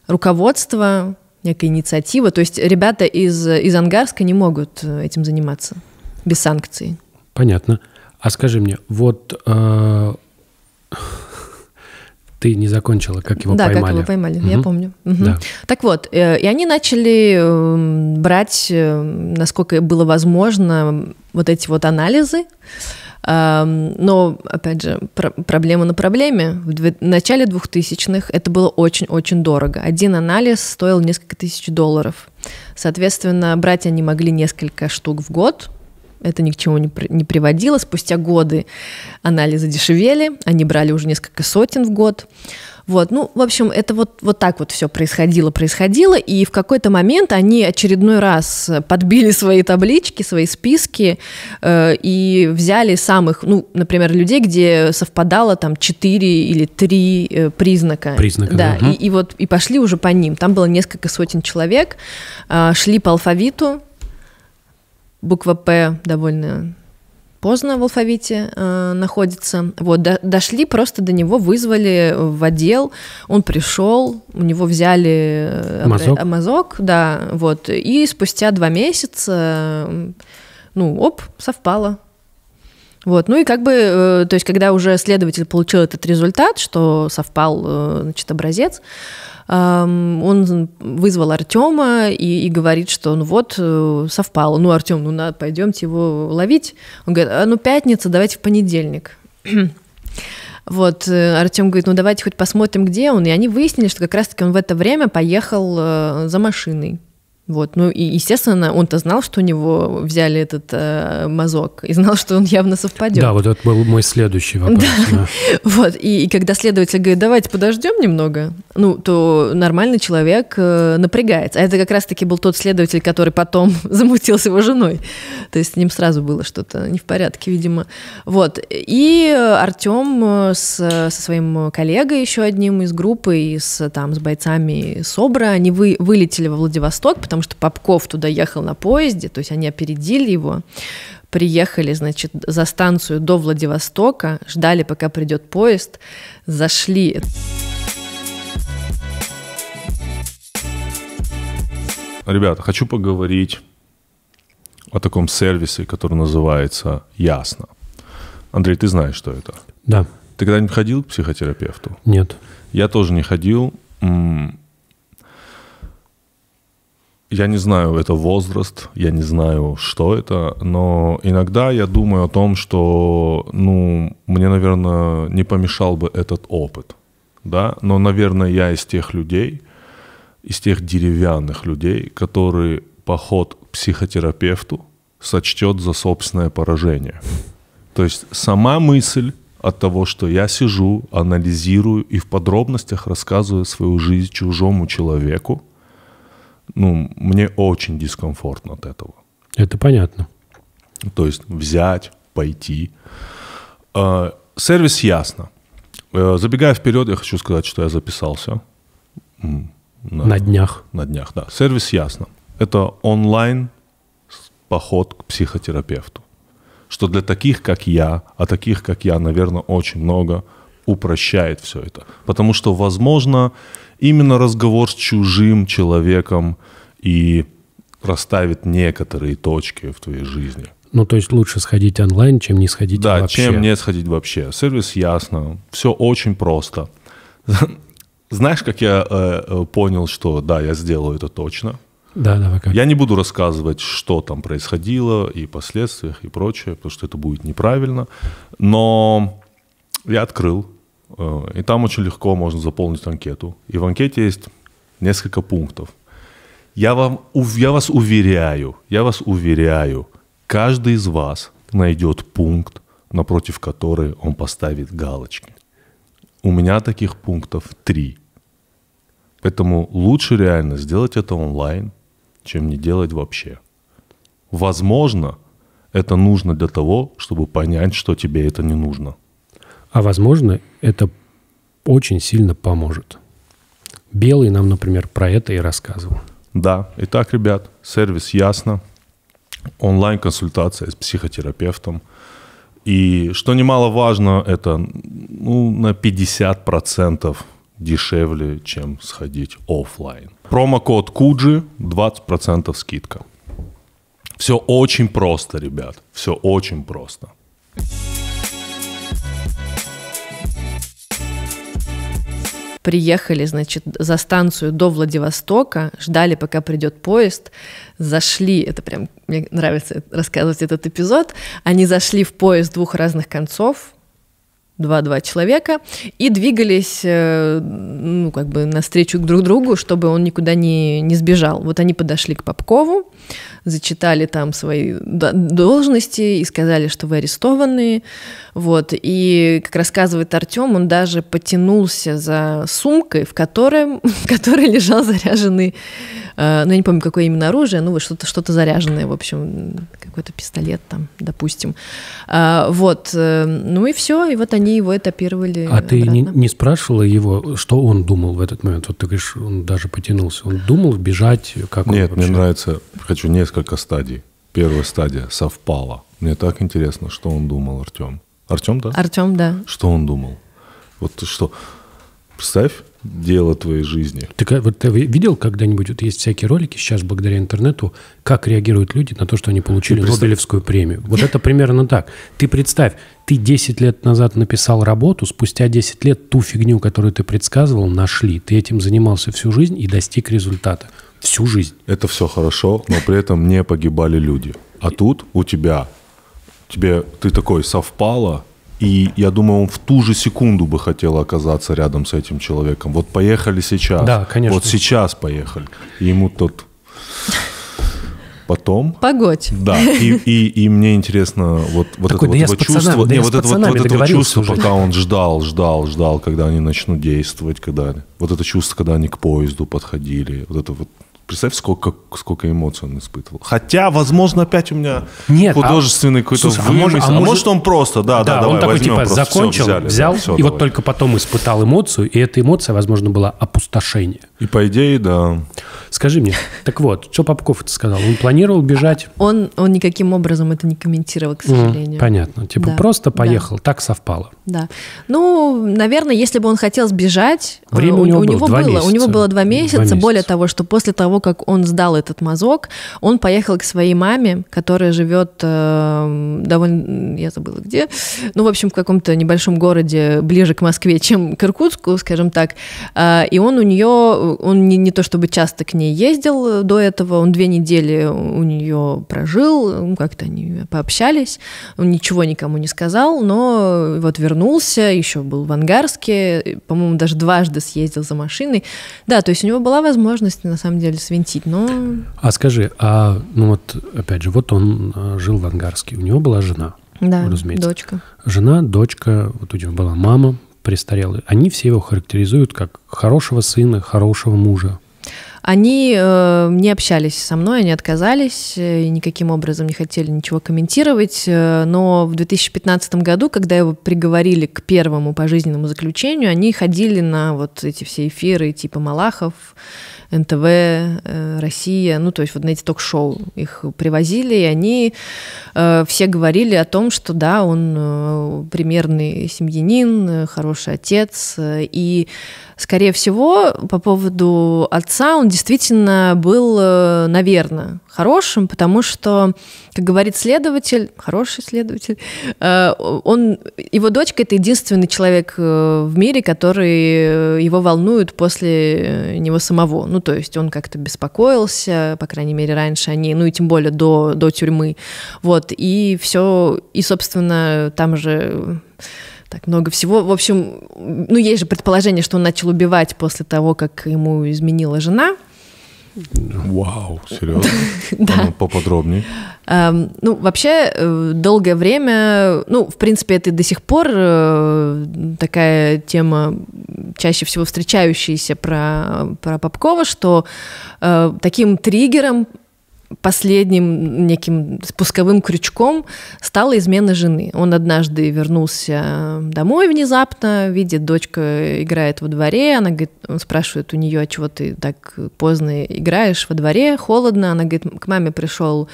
руководство, некая инициатива. То есть ребята из, из Ангарска не могут э, этим заниматься без санкций. Понятно. А скажи мне, вот э, ты не закончила, как его да, поймали? Да, как его поймали, угу. я помню. Угу. Да. Так вот, э, и они начали э, брать, э, насколько было возможно, вот эти вот анализы. Э, но, опять же, проблема на проблеме. В начале 2000-х это было очень-очень дорого. Один анализ стоил несколько тысяч долларов. Соответственно, брать они могли несколько штук в год, это ни к чему не, при, не приводило. Спустя годы анализы дешевели, они брали уже несколько сотен в год. Вот, ну, в общем, это вот, вот так вот все происходило, происходило, и в какой-то момент они очередной раз подбили свои таблички, свои списки э, и взяли самых, ну, например, людей, где совпадало там 4 или 3 э, признака. Признака, да. да. И, и вот, и пошли уже по ним. Там было несколько сотен человек, э, шли по алфавиту, буква П довольно поздно в алфавите э, находится. Вот, до, дошли, просто до него вызвали в отдел, он пришел, у него взяли э, мазок, э, мазок да, вот, и спустя два месяца, ну, оп, совпало, вот, ну и как бы, э, то есть, когда уже следователь получил этот результат, что совпал, э, значит, образец, э, он вызвал Артема и, и говорит, что ну вот, э, совпало. Ну, Артем, ну надо, пойдемте его ловить. Он говорит, а, ну пятница, давайте в понедельник. Вот, э, Артем говорит, ну давайте хоть посмотрим, где он. И они выяснили, что как раз-таки он в это время поехал э, за машиной. Вот, ну и естественно, он-то знал, что у него взяли этот э, мазок и знал, что он явно совпадет. Да, вот это был мой следующий вопрос. Да. Вот и, и когда следователь говорит, давайте подождем немного, ну то нормальный человек э, напрягается. А это как раз-таки был тот следователь, который потом замутил с его женой. То есть с ним сразу было что-то не в порядке, видимо. Вот и Артем э, с, со своим коллегой еще одним из группы и с там с бойцами СОБРа они вы, вылетели во Владивосток, потому потому что Попков туда ехал на поезде, то есть они опередили его, приехали, значит, за станцию до Владивостока, ждали, пока придет поезд, зашли. Ребята, хочу поговорить о таком сервисе, который называется «Ясно». Андрей, ты знаешь, что это? Да. Ты когда-нибудь ходил к психотерапевту? Нет. Я тоже не ходил. Я не знаю, это возраст, я не знаю, что это, но иногда я думаю о том, что, ну, мне, наверное, не помешал бы этот опыт, да, но, наверное, я из тех людей, из тех деревянных людей, которые поход к психотерапевту сочтет за собственное поражение. То есть сама мысль от того, что я сижу, анализирую и в подробностях рассказываю свою жизнь чужому человеку, ну, мне очень дискомфортно от этого. Это понятно. То есть взять, пойти. А, сервис ясно. Э, забегая вперед, я хочу сказать, что я записался. На, на днях. На днях, да. Сервис ясно. Это онлайн поход к психотерапевту. Что для таких, как я, а таких, как я, наверное, очень много, упрощает все это. Потому что, возможно, именно разговор с чужим человеком и расставит некоторые точки в твоей жизни. Ну, то есть лучше сходить онлайн, чем не сходить да, вообще. Да, чем не сходить вообще. Сервис ясно, все очень просто. Знаешь, как я э, э, понял, что да, я сделаю это точно? Да, давай как. Я не буду рассказывать, что там происходило и последствиях и прочее, потому что это будет неправильно. Но я открыл Э, и там очень легко можно заполнить анкету. И в анкете есть несколько пунктов. Я, вам, я вас уверяю, я вас уверяю, каждый из вас найдет пункт, напротив которого он поставит галочки. У меня таких пунктов три. Поэтому лучше реально сделать это онлайн, чем не делать вообще. Возможно, это нужно для того, чтобы понять, что тебе это не нужно. А возможно, это очень сильно поможет. Белый нам, например, про это и рассказывал. Да. Итак, ребят, сервис ясно. Онлайн-консультация с психотерапевтом. И что немаловажно, это ну, на 50% дешевле, чем сходить офлайн. Промокод Куджи 20% скидка. Все очень просто, ребят. Все очень просто. Thank you приехали, значит, за станцию до Владивостока, ждали, пока придет поезд, зашли, это прям, мне нравится рассказывать этот эпизод, они зашли в поезд двух разных концов, два-два человека, и двигались, э, ну, как бы, навстречу друг другу, чтобы он никуда не, не сбежал. Вот они подошли к Попкову, зачитали там свои должности и сказали, что вы арестованы. Вот. И, как рассказывает Артем, он даже потянулся за сумкой, в которой, в которой лежал заряженный, э, ну, я не помню, какое именно оружие, ну, что-то что заряженное, в общем, какой-то пистолет там, допустим. А, вот. Э, ну и все, и вот они его этапировали. А обратно. ты не, не спрашивала его, что он думал в этот момент? Вот ты говоришь, он даже потянулся. Он думал бежать? Как Нет, мне нравится, хочу несколько несколько стадий. Первая стадия совпала. Мне так интересно, что он думал, Артем. Артем, да? Артем, да. Что он думал? Вот что? Представь дело твоей жизни. Ты, вот, ты видел когда-нибудь, вот есть всякие ролики сейчас благодаря интернету, как реагируют люди на то, что они получили представь... Нобелевскую премию. Вот это примерно так. Ты представь, ты 10 лет назад написал работу, спустя 10 лет ту фигню, которую ты предсказывал, нашли. Ты этим занимался всю жизнь и достиг результата всю жизнь. Это все хорошо, но при этом не погибали люди. А тут у тебя, тебе, ты такой совпало, и я думаю, он в ту же секунду бы хотел оказаться рядом с этим человеком. Вот поехали сейчас. Да, конечно. Вот сейчас поехали. И ему тот... Потом. Погодь. Да. И, и, и мне интересно вот, вот Такой, это да вот, вот пацанами, чувство, да не, вот это вот, вот это чувство, уже. пока он ждал, ждал, ждал, когда они начнут действовать, когда вот это чувство, когда они к поезду подходили, вот это вот Представь, сколько, сколько эмоций он испытывал. Хотя, возможно, опять у меня Нет, а художественный а... какой-то вымысел. А, может, а, может... может он просто, да, да, да давай, он такой возьмем, типа просто, закончил, все, взяли, взял, да, все, и давай. вот только потом испытал эмоцию, и эта эмоция, возможно, была опустошение. И по идее, да. Скажи мне, так вот, что Попков это сказал? Он планировал бежать? А, он, он никаким образом это не комментировал, к сожалению. Mm, понятно. Типа да. просто поехал, да. так совпало. Да. Ну, наверное, если бы он хотел сбежать... Э, Время у, него, у было, него два было. Месяца. У него было два месяца. два месяца. Более того, что после того, как он сдал этот мазок, он поехал к своей маме, которая живет э, довольно... Я забыла где. Ну, в общем, в каком-то небольшом городе ближе к Москве, чем к Иркутску, скажем так. Э, и он у нее... Он не, не то чтобы часто к ней ней ездил э, до этого, он две недели у нее прожил, ну, как-то они пообщались, он ничего никому не сказал, но вот вернулся, еще был в Ангарске, по-моему, даже дважды съездил за машиной. Да, то есть у него была возможность, на самом деле, свинтить, но... А скажи, а, ну вот, опять же, вот он а, жил в Ангарске, у него была жена, да, разумеется. дочка. Жена, дочка, вот у него была мама престарелые, Они все его характеризуют как хорошего сына, хорошего мужа, они э, не общались со мной, они отказались и никаким образом не хотели ничего комментировать. Э, но в 2015 году, когда его приговорили к первому пожизненному заключению, они ходили на вот эти все эфиры типа Малахов, НТВ, э, Россия, ну, то есть вот на эти ток-шоу их привозили, и они э, все говорили о том, что да, он э, примерный семьянин, хороший отец, и Скорее всего, по поводу отца, он действительно был, наверное, хорошим, потому что, как говорит следователь, хороший следователь, он, его дочка это единственный человек в мире, который его волнует после него самого. Ну, ну, то есть он как-то беспокоился, по крайней мере, раньше они, ну, и тем более до, до тюрьмы, вот, и все, и, собственно, там же так много всего. В общем, ну, есть же предположение, что он начал убивать после того, как ему изменила жена, Вау, серьезно? да. А ну, поподробнее. Эм, ну, вообще, э, долгое время, ну, в принципе, это до сих пор э, такая тема, чаще всего встречающаяся про, про Попкова, что э, таким триггером последним неким спусковым крючком стала измена жены. Он однажды вернулся домой внезапно, видит, дочка играет во дворе, она говорит, он спрашивает у нее, а чего ты так поздно играешь во дворе, холодно, она говорит, к маме пришел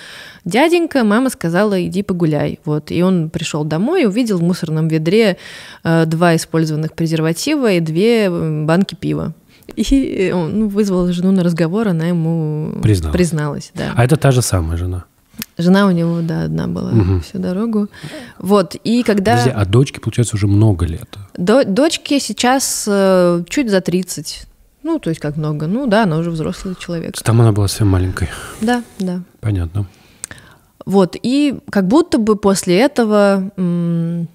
дяденька, мама сказала, иди погуляй, вот, и он пришел домой и увидел в мусорном ведре э, два использованных презерватива и две банки пива. И э, он ну, вызвал жену на разговор, она ему призналась. призналась да. А это та же самая жена? Жена у него, да, одна была угу. всю дорогу. Вот, и когда... Друзья, а дочке, получается, уже много лет? До... Дочке сейчас э, чуть за 30. Ну, то есть как много. Ну да, она уже взрослый человек. Там она была совсем маленькой. Да, да. Понятно. Вот, и как будто бы после этого... М-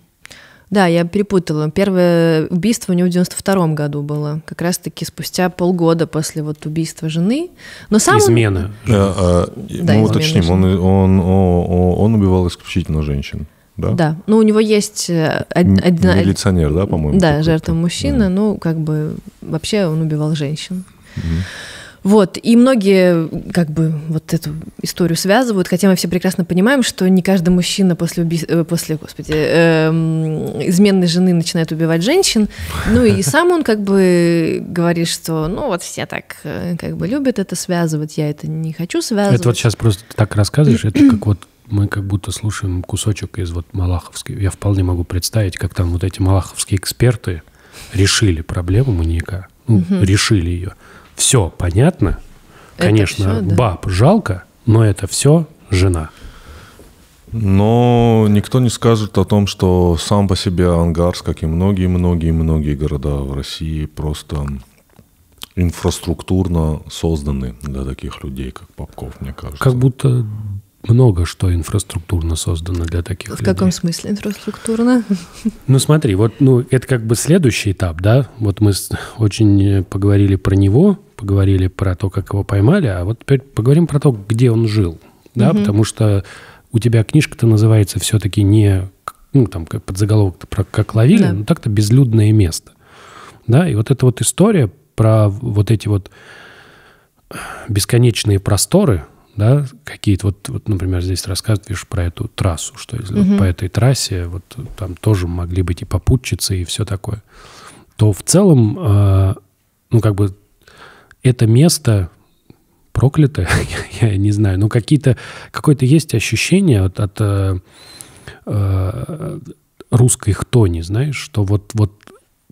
да, я перепутала. Первое убийство у него в 92 году было, как раз-таки спустя полгода после вот убийства жены. Но сам измена. Он... А, да, мы э, э, ну, уточним, жены. он, он, он убивал исключительно женщин. Да? да. Ну, у него есть э, один Милиционер, да, по-моему? Да, жертва мужчина, да. ну, как бы вообще он убивал женщин. Угу. Вот, и многие как бы вот эту историю связывают, хотя мы все прекрасно понимаем, что не каждый мужчина после, уби... Э, после господи, эм, изменной жены начинает убивать женщин, ну и сам он как бы говорит, что ну вот все так э, как бы любят это связывать, я это не хочу связывать. Это вот сейчас просто так рассказываешь, это как вот мы как будто слушаем кусочек из вот Малаховских. Я вполне могу представить, как там вот эти малаховские эксперты решили проблему маньяка, ну, угу. решили ее все понятно. Это Конечно, все, да. баб жалко, но это все жена. Но никто не скажет о том, что сам по себе Ангарск, как и многие-многие-многие города в России, просто инфраструктурно созданы для таких людей, как Попков, мне кажется. Как будто много что инфраструктурно создано для таких в людей. В каком смысле инфраструктурно? Ну смотри, вот ну, это как бы следующий этап, да? Вот мы очень э, поговорили про него, поговорили про то, как его поймали, а вот теперь поговорим про то, где он жил. Да, угу. потому что у тебя книжка-то называется все-таки не, ну, там, под заголовок про как ловили, да. но так-то безлюдное место. Да, и вот эта вот история про вот эти вот бесконечные просторы, да, какие-то вот, вот, например, здесь рассказываешь про эту трассу, что если угу. вот по этой трассе вот там тоже могли быть и попутчицы и все такое, то в целом, э, ну, как бы это место проклято, я не знаю, но ну, какие-то, какое-то есть ощущение от, от э, э, русской хтони, знаешь, что вот, вот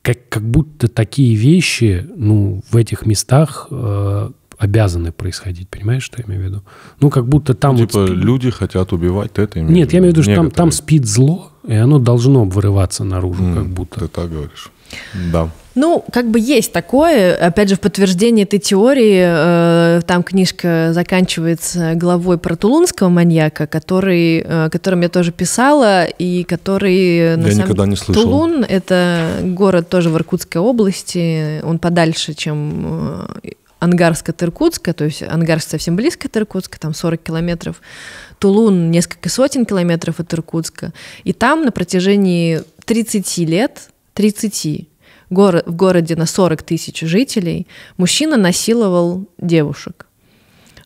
как, как будто такие вещи, ну, в этих местах э, обязаны происходить, понимаешь, что я имею в виду? Ну, как будто там... Ну, вот люди хотят убивать, ты это имеешь Нет, я имею в виду, что там, там спит зло, и оно должно вырываться наружу, mm, как будто. Ты так говоришь. Да. Ну, как бы есть такое. Опять же, в подтверждение этой теории, э, там книжка заканчивается главой про тулунского маньяка, который, э, которым я тоже писала, и который... Э, на я самом... никогда не слышал. Тулун — это город тоже в Иркутской области, он подальше, чем э, Ангарск от Иркутска, то есть Ангарск совсем близко от Иркутска, там 40 километров, Тулун несколько сотен километров от Иркутска, и там на протяжении 30 лет, 30 город, в городе на 40 тысяч жителей мужчина насиловал девушек.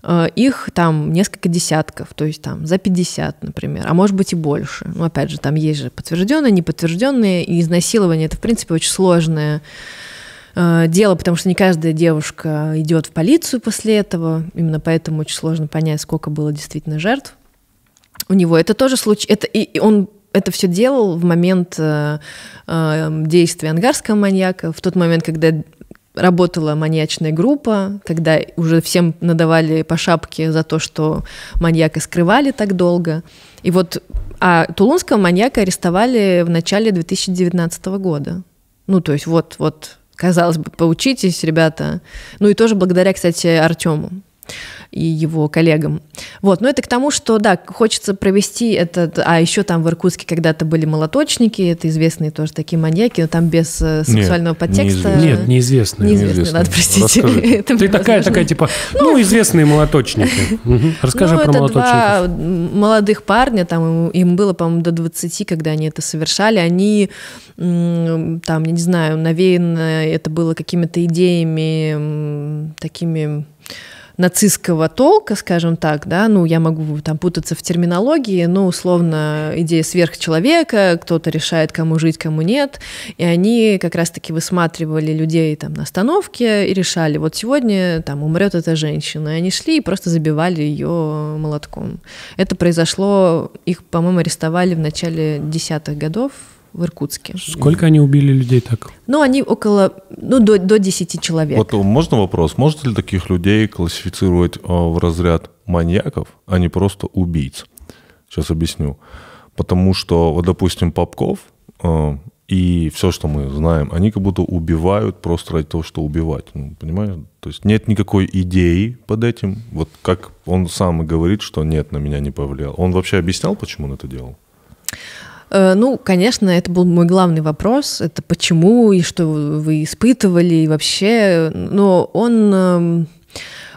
Э, их там несколько десятков, то есть там за 50, например, а может быть и больше. Ну, опять же, там есть же подтвержденные, неподтвержденные, и изнасилование это, в принципе, очень сложное э, дело, потому что не каждая девушка идет в полицию после этого. Именно поэтому очень сложно понять, сколько было действительно жертв у него. Это тоже случай. Это и, и он это все делал в момент э, э, действия ангарского маньяка, в тот момент, когда работала маньячная группа, когда уже всем надавали по шапке за то, что маньяка скрывали так долго. И вот а тулунского маньяка арестовали в начале 2019 года. Ну, то есть вот, вот, казалось бы, поучитесь, ребята. Ну и тоже благодаря, кстати, Артему и его коллегам. Вот, но это к тому, что, да, хочется провести этот, а еще там в Иркутске когда-то были молоточники, это известные тоже такие маньяки, но там без э, сексуального нет, подтекста. Неизвестные. Нет, неизвестные. Неизвестные, неизвестные. надо простить. Ты такая, такая, типа, ну, ну известные молоточники. Расскажи ну, про молоточников. молодых парня, там им было, по-моему, до 20, когда они это совершали, они там, я не знаю, навеяно это было какими-то идеями такими нацистского толка, скажем так, да, ну, я могу там путаться в терминологии, но ну, условно идея сверхчеловека, кто-то решает, кому жить, кому нет, и они как раз-таки высматривали людей там на остановке и решали, вот сегодня там умрет эта женщина, и они шли и просто забивали ее молотком. Это произошло, их, по-моему, арестовали в начале десятых годов, в Иркутске. Сколько они убили людей так? Ну, они около, ну, до, до 10 человек. Вот э, можно вопрос, можно ли таких людей классифицировать э, в разряд маньяков, а не просто убийц? Сейчас объясню. Потому что, вот, допустим, Попков э, и все, что мы знаем, они как будто убивают просто ради того, что убивать. Ну, понимаешь? То есть нет никакой идеи под этим. Вот как он сам и говорит, что нет, на меня не повлиял. Он вообще объяснял, почему он это делал? Э, ну, конечно, это был мой главный вопрос. Это почему и что вы испытывали и вообще. Но он эм,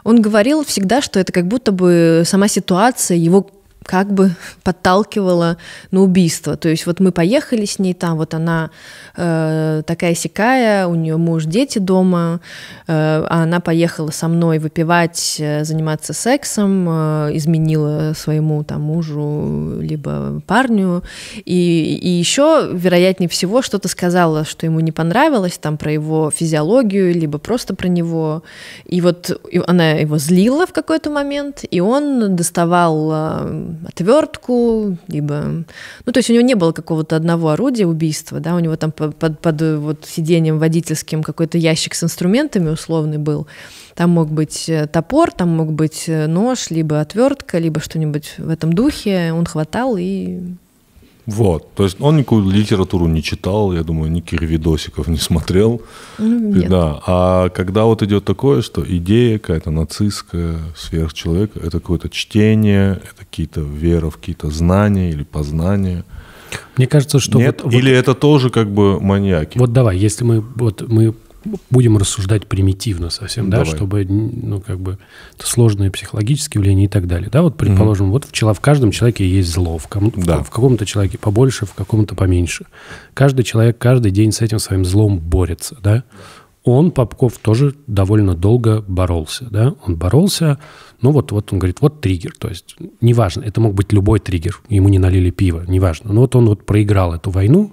он говорил всегда, что это как будто бы сама ситуация его как бы подталкивала на убийство. То есть вот мы поехали с ней там, вот она э, такая сикая, у нее муж, дети дома, э, а она поехала со мной выпивать, э, заниматься сексом, э, изменила своему там мужу либо парню, и, и еще, вероятнее всего, что-то сказала, что ему не понравилось, там про его физиологию, либо просто про него. И вот и она его злила в какой-то момент, и он доставал э, отвертку, либо... Ну, то есть у него не было какого-то одного орудия убийства, да, у него там под, под, под вот сиденьем водительским какой-то ящик с инструментами условный был. Там мог быть э, топор, там мог быть э, нож, либо отвертка, либо что-нибудь в этом духе. Он хватал и вот, то есть он никакую литературу не читал, я думаю, никаких видосиков не смотрел. Ну, нет. Да, а когда вот идет такое, что идея какая-то нацистская, сверхчеловек, это какое-то чтение, это какие-то вера в какие-то знания или познания. Мне кажется, что... Нет, вот, или вот, это тоже как бы маньяки? Вот давай, если мы, вот мы будем рассуждать примитивно совсем, Давай. да, чтобы, ну, как бы, это сложные психологические влияния и так далее. Да, вот, предположим, угу. вот в, чело, в каждом человеке есть зло, в, ком, да. в, в каком-то человеке побольше, в каком-то поменьше. Каждый человек каждый день с этим своим злом борется, да. Он, Попков, тоже довольно долго боролся, да, он боролся, ну, вот, вот он говорит, вот триггер, то есть, неважно, это мог быть любой триггер, ему не налили пиво, неважно, но вот он вот проиграл эту войну,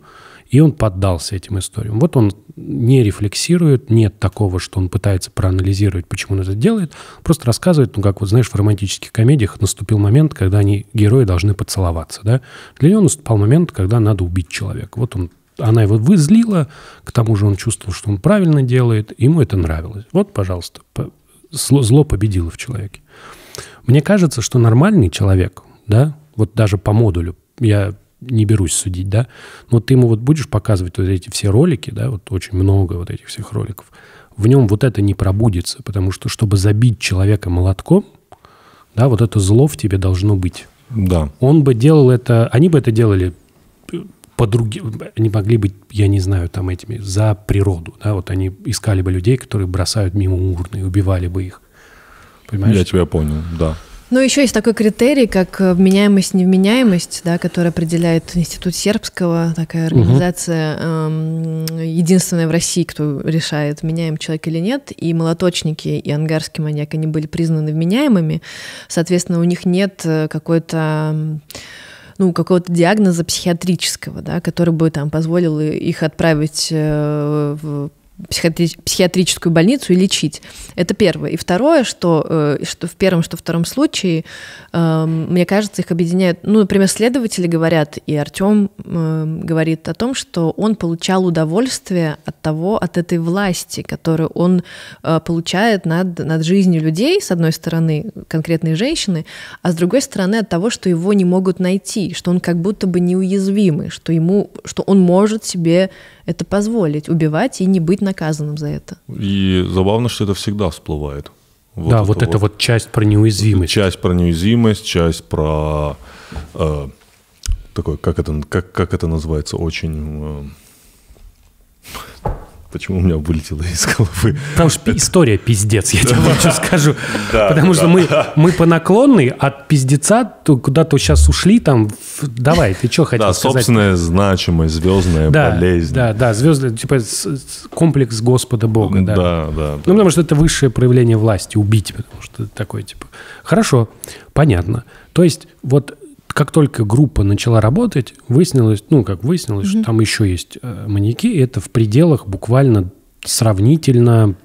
и он поддался этим историям. Вот он не рефлексирует, нет такого, что он пытается проанализировать, почему он это делает, просто рассказывает, ну, как вот, знаешь, в романтических комедиях наступил момент, когда они, герои, должны поцеловаться, да. Для него наступал момент, когда надо убить человека. Вот он она его вызлила, к тому же он чувствовал, что он правильно делает, ему это нравилось. Вот, пожалуйста, зло, зло победило в человеке. Мне кажется, что нормальный человек, да, вот даже по модулю, я не берусь судить, да, но ты ему вот будешь показывать вот эти все ролики, да, вот очень много вот этих всех роликов, в нем вот это не пробудется, потому что, чтобы забить человека молотком, да, вот это зло в тебе должно быть. Да. Он бы делал это, они бы это делали по другим, они могли быть, я не знаю, там этими, за природу, да, вот они искали бы людей, которые бросают мимо урны, убивали бы их. Понимаешь? Я тебя понял, да. Ну, еще есть такой критерий, как э, вменяемость-невменяемость, да, который определяет Институт Сербского, такая организация, угу. эм, единственная в России, кто решает, меняем человек или нет. И молоточники, и ангарский маньяк, они были признаны вменяемыми. Соответственно, у них нет э, какой-то ну, какого-то диагноза психиатрического, да, который бы там позволил их отправить э, в психиатри психиатрическую больницу и лечить. Это первое. И второе, что, э, что в первом, что в втором случае, э, мне кажется, их объединяет. ну, например, следователи говорят, и Артем э, эм, говорит о том, что он получал удовольствие от того, от этой власти, которую он э, получает над, над жизнью людей, с одной стороны, конкретной женщины, а с другой стороны, от того, что его не могут найти, что он как будто бы неуязвимый, что ему, что он может себе это позволить, убивать и не быть наказанным за это. И забавно, что это всегда всплывает. Вот да, это вот, вот это вот часть про неуязвимость. Часть про неуязвимость, часть про э, такой, как это, как, как это называется, очень э, Почему у меня вылетело из головы? Потому что история пиздец, я тебе больше скажу. Потому что мы, мы по наклонной от а пиздеца куда-то сейчас ушли, там, давай, ты что хотел сказать? Да, собственная значимость, звездная болезнь. Да, да, звездная, типа комплекс Господа Бога. Да, да. Ну, потому что это высшее проявление власти, убить, потому что такой, типа, хорошо, понятно. То есть, вот как только группа начала работать, выяснилось, ну, как выяснилось, mm что там еще есть э, маньяки, и это в пределах буквально сравнительно...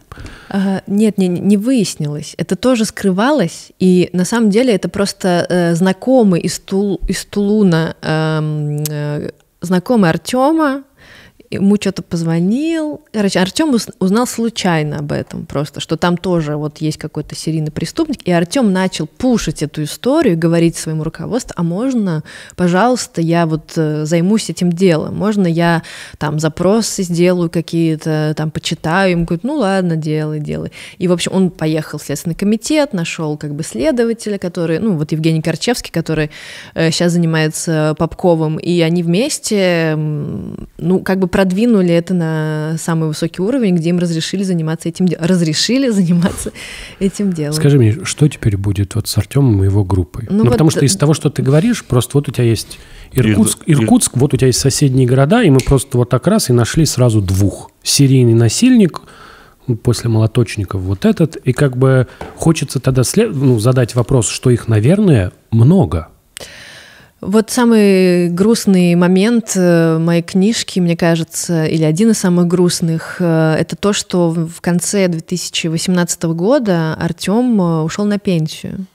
А, нет, не, не выяснилось. Это тоже скрывалось, и на самом деле это просто э, знакомый из, Тул, из Тулуна, э, э, знакомый Артема, ему что-то позвонил. Короче, Артем узнал случайно об этом просто, что там тоже вот есть какой-то серийный преступник, и Артем начал пушить эту историю, говорить своему руководству, а можно, пожалуйста, я вот э, займусь этим делом, можно я там запросы сделаю какие-то, там почитаю, им, говорит, ну ладно, делай, делай. И, в общем, он поехал в Следственный комитет, нашел как бы следователя, который, ну вот Евгений Корчевский, который э, сейчас занимается Попковым, и они вместе, ну как бы про продвинули это на самый высокий уровень, где им разрешили заниматься этим делом. Разрешили заниматься этим делом. Скажи мне, что теперь будет вот с Артемом и его группой? Ну, ну вот... потому что из того, что ты говоришь, просто вот у тебя есть Иркутск, Иркутск, вот у тебя есть соседние города, и мы просто вот так раз и нашли сразу двух. Серийный насильник, ну, после молоточников вот этот, и как бы хочется тогда след... ну, задать вопрос, что их, наверное, много – вот самый грустный момент э, моей книжки, мне кажется, или один из самых грустных, э, это то, что в конце 2018 года Артем э, ушел на пенсию.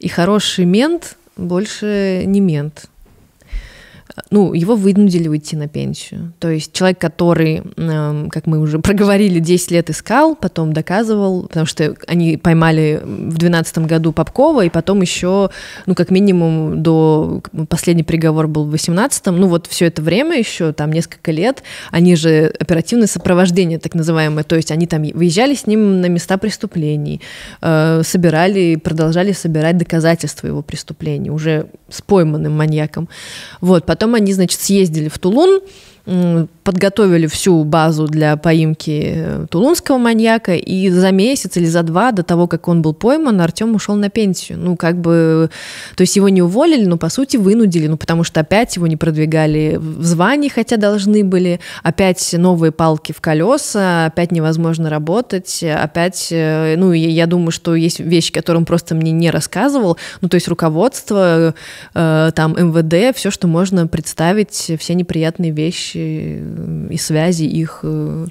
И хороший мент больше не мент ну, его вынудили уйти на пенсию. То есть человек, который, эм, как мы уже проговорили, 10 лет искал, потом доказывал, потому что они поймали в 2012 году Попкова, и потом еще, ну, как минимум, до последний приговор был в 2018, ну, вот все это время еще, там, несколько лет, они же оперативное сопровождение, так называемое, то есть они там выезжали с ним на места преступлений, э, собирали, продолжали собирать доказательства его преступлений, уже с пойманным маньяком. Вот, потом Потом они, значит, съездили в Тулун, подготовили всю базу для поимки э, тулунского маньяка, и за месяц или за два до того, как он был пойман, Артем ушел на пенсию. Ну, как бы, то есть его не уволили, но, по сути, вынудили, ну, потому что опять его не продвигали в звании, хотя должны были, опять новые палки в колеса, опять невозможно работать, опять, э, ну, я думаю, что есть вещи, которым просто мне не рассказывал, ну, то есть руководство, э, там, МВД, все, что можно представить, все неприятные вещи помощи э, и связи их. Э,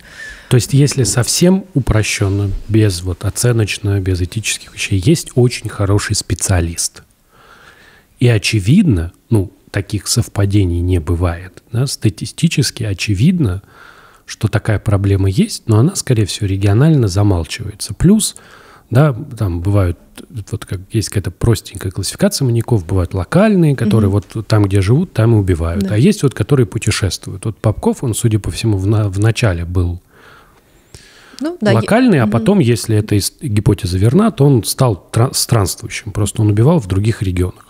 То есть, если совсем упрощенно, без вот оценочно, без этических вещей, есть очень хороший специалист. И очевидно, ну, таких совпадений не бывает. Да? Статистически очевидно, что такая проблема есть, но она, скорее всего, регионально замалчивается. Плюс, да, там бывают вот как есть какая-то простенькая классификация маньяков, бывают локальные, которые угу. вот там, где живут, там и убивают, да. а есть вот, которые путешествуют. Вот Попков, он, судя по всему, в, на, в начале был ну, да, локальный, я... а потом, угу. если эта гипотеза верна, то он стал тра- странствующим, просто он убивал в других регионах.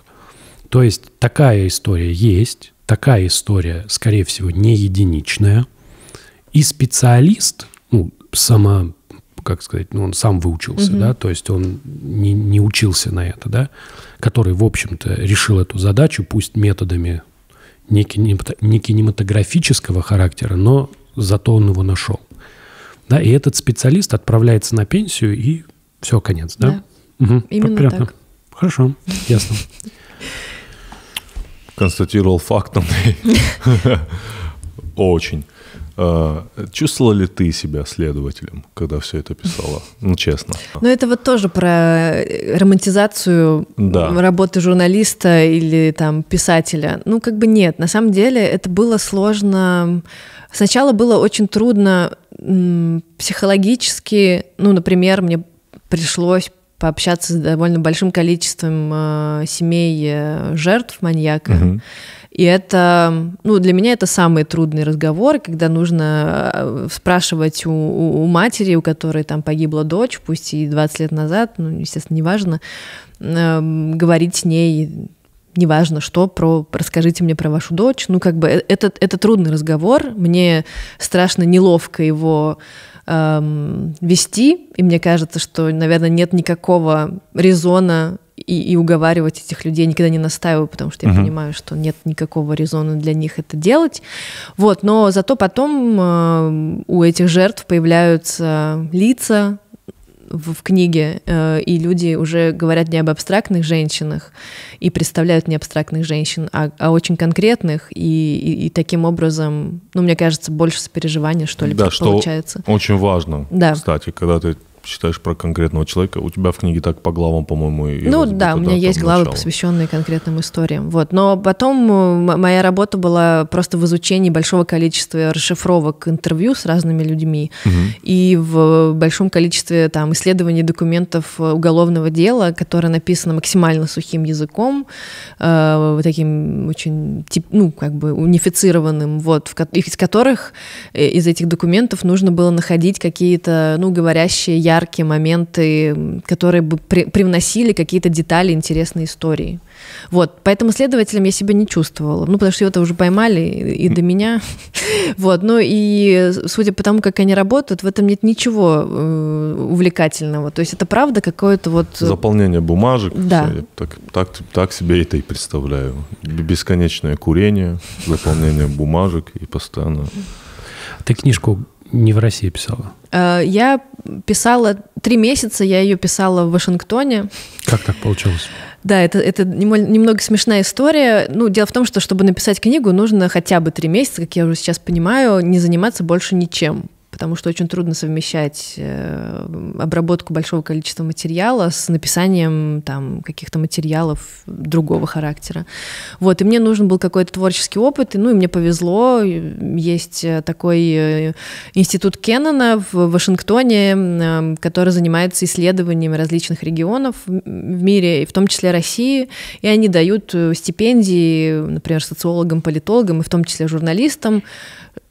То есть такая история есть, такая история, скорее всего, не единичная, и специалист, ну, сама как сказать, ну, он сам выучился, угу. да, то есть он не, не учился на это, да, который, в общем-то, решил эту задачу, пусть методами не, кинемато, не кинематографического характера, но зато он его нашел. Да, и этот специалист отправляется на пенсию, и все, конец, да? да. Угу. Именно Понятно. так. Хорошо, ясно. Констатировал фактом. Очень. А, чувствовала ли ты себя следователем, когда все это писала? Ну, честно. Ну это вот тоже про э, романтизацию да. работы журналиста или там писателя. Ну, как бы нет. На самом деле это было сложно. Сначала было очень трудно психологически. Ну, например, мне пришлось пообщаться с довольно большим количеством э, семей э, жертв маньяка. Угу. И это, ну, для меня это самый трудный разговор, когда нужно э, спрашивать у, у, матери, у которой там погибла дочь, пусть и 20 лет назад, ну, естественно, неважно, э, говорить с ней неважно что, про расскажите мне про вашу дочь. Ну, как бы э, это, это трудный разговор, мне страшно неловко его эм, вести, и мне кажется, что, наверное, нет никакого резона и, и уговаривать этих людей. Я никогда не настаиваю, потому что я угу. понимаю, что нет никакого резона для них это делать. Вот, но зато потом э, у этих жертв появляются лица в, в книге, э, и люди уже говорят не об абстрактных женщинах и представляют не абстрактных женщин, а, а очень конкретных, и, и, и таким образом, ну, мне кажется, больше сопереживания, что ли, да, что получается. очень важно, да. кстати, когда ты читаешь про конкретного человека. У тебя в книге так по главам, по-моему, и Ну да, у меня есть главы, начало. посвященные конкретным историям. Вот. Но потом э, моя работа была просто в изучении большого количества расшифровок интервью с разными людьми угу. и в большом количестве там, исследований документов э, уголовного дела, которое написано максимально сухим языком, э, таким очень тип, ну, как бы унифицированным, вот, в, из которых, э, из этих документов нужно было находить какие-то ну, говорящие яркие моменты, которые бы при, привносили какие-то детали интересной истории. Вот, поэтому следователем я себя не чувствовала, ну, потому что его-то уже поймали и, и до меня. Вот, ну и судя по тому, как они работают, в этом нет ничего э, увлекательного. То есть это правда какое-то вот... Э, заполнение бумажек. Да. так, так, так себе это и представляю. Бесконечное курение, заполнение бумажек и постоянно... Ты книжку не в России писала? Э, я писала три месяца, я ее писала в Вашингтоне. Как так получилось? Да, это, это немного смешная история. Ну, дело в том, что чтобы написать книгу, нужно хотя бы три месяца, как я уже сейчас понимаю, не заниматься больше ничем потому что очень трудно совмещать э, обработку большого количества материала с написанием там каких-то материалов другого характера. Вот, и мне нужен был какой-то творческий опыт, и, ну, и мне повезло, есть э, такой э, институт Кеннона в Вашингтоне, эм, который занимается исследованием различных регионов в мире, и в том числе России, и они дают стипендии, например, социологам, политологам, и в том числе журналистам,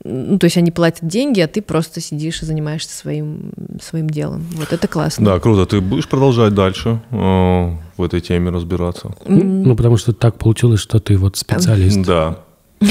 ну, то есть они платят деньги, а ты просто сидишь и занимаешься своим, своим делом. Вот это классно. Да, круто. Ты будешь продолжать дальше э, в этой теме разбираться? Ну, ну потому что так получилось, что ты вот специалист. Да.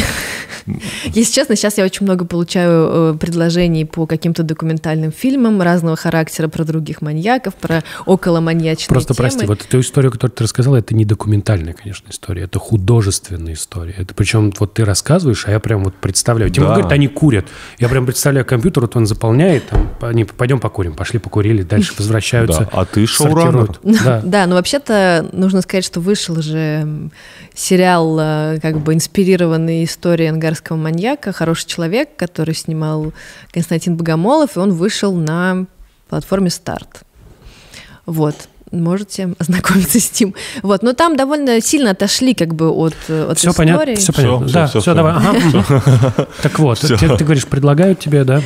Если честно, сейчас я очень много получаю э, предложений по каким-то документальным фильмам разного характера про других маньяков, про около маньячные Просто темы. прости, вот эту историю, которую ты рассказала, это не документальная, конечно, история, это художественная история. Это причем вот ты рассказываешь, а я прям вот представляю. Тем да. говорит, они курят. Я прям представляю компьютер, вот он заполняет, там, они пойдем покурим, пошли покурили, дальше возвращаются. Да. А ты шоураннер. Да. да, но ну, вообще-то нужно сказать, что вышел же сериал э, как бы инспирированный известная история ангарского маньяка, хороший человек, который снимал Константин Богомолов, и он вышел на платформе «Старт». Вот, можете ознакомиться с тем. Вот, но там довольно сильно отошли как бы от, э, от все истории. Понятно, все, все понятно, все, да, все, все, все давай. Ага. Так вот, все. Ты, ты говоришь, предлагают тебе, да?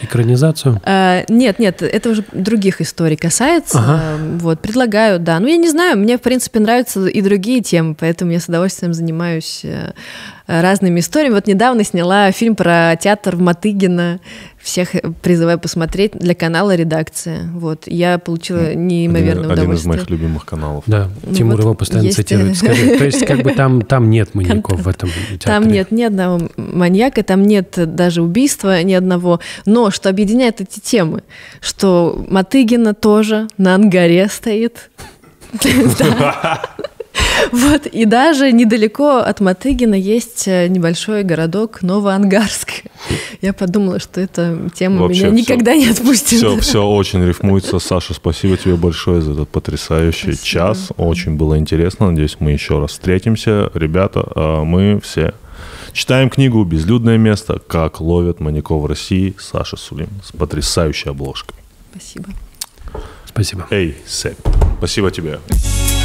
экранизацию? А, нет, нет, это уже других историй касается. Ага. вот, предлагают, да. Ну, я не знаю, мне, в принципе, нравятся и другие темы, поэтому я с удовольствием занимаюсь э, разными историями. Вот недавно сняла фильм про театр в Матыгина, Всех э, призываю посмотреть для канала «Редакция». Вот. Я получила неимоверное один, удовольствие. Один из моих любимых каналов. Да, ну, Тимур вот его постоянно есть... Э, цитирует. Скажи, то есть как бы там, там нет маньяков в этом театре? Там нет ни одного маньяка, там нет даже убийства ни одного. Но что объединяет эти темы, что Матыгина тоже на ангаре стоит. Вот, и даже недалеко от Матыгина есть э, небольшой городок Новоангарск. Я подумала, что эта тема Вообще меня никогда не отпустит. Все, все очень рифмуется. Саша, спасибо тебе большое за этот потрясающий спасибо. час. Очень было интересно. Надеюсь, мы еще раз встретимся. Ребята, э, мы все читаем книгу «Безлюдное место. Как ловят маньяков в России» Саша Сулин с потрясающей обложкой. Спасибо. Спасибо. Эй, Сэп, спасибо тебе. Спасибо.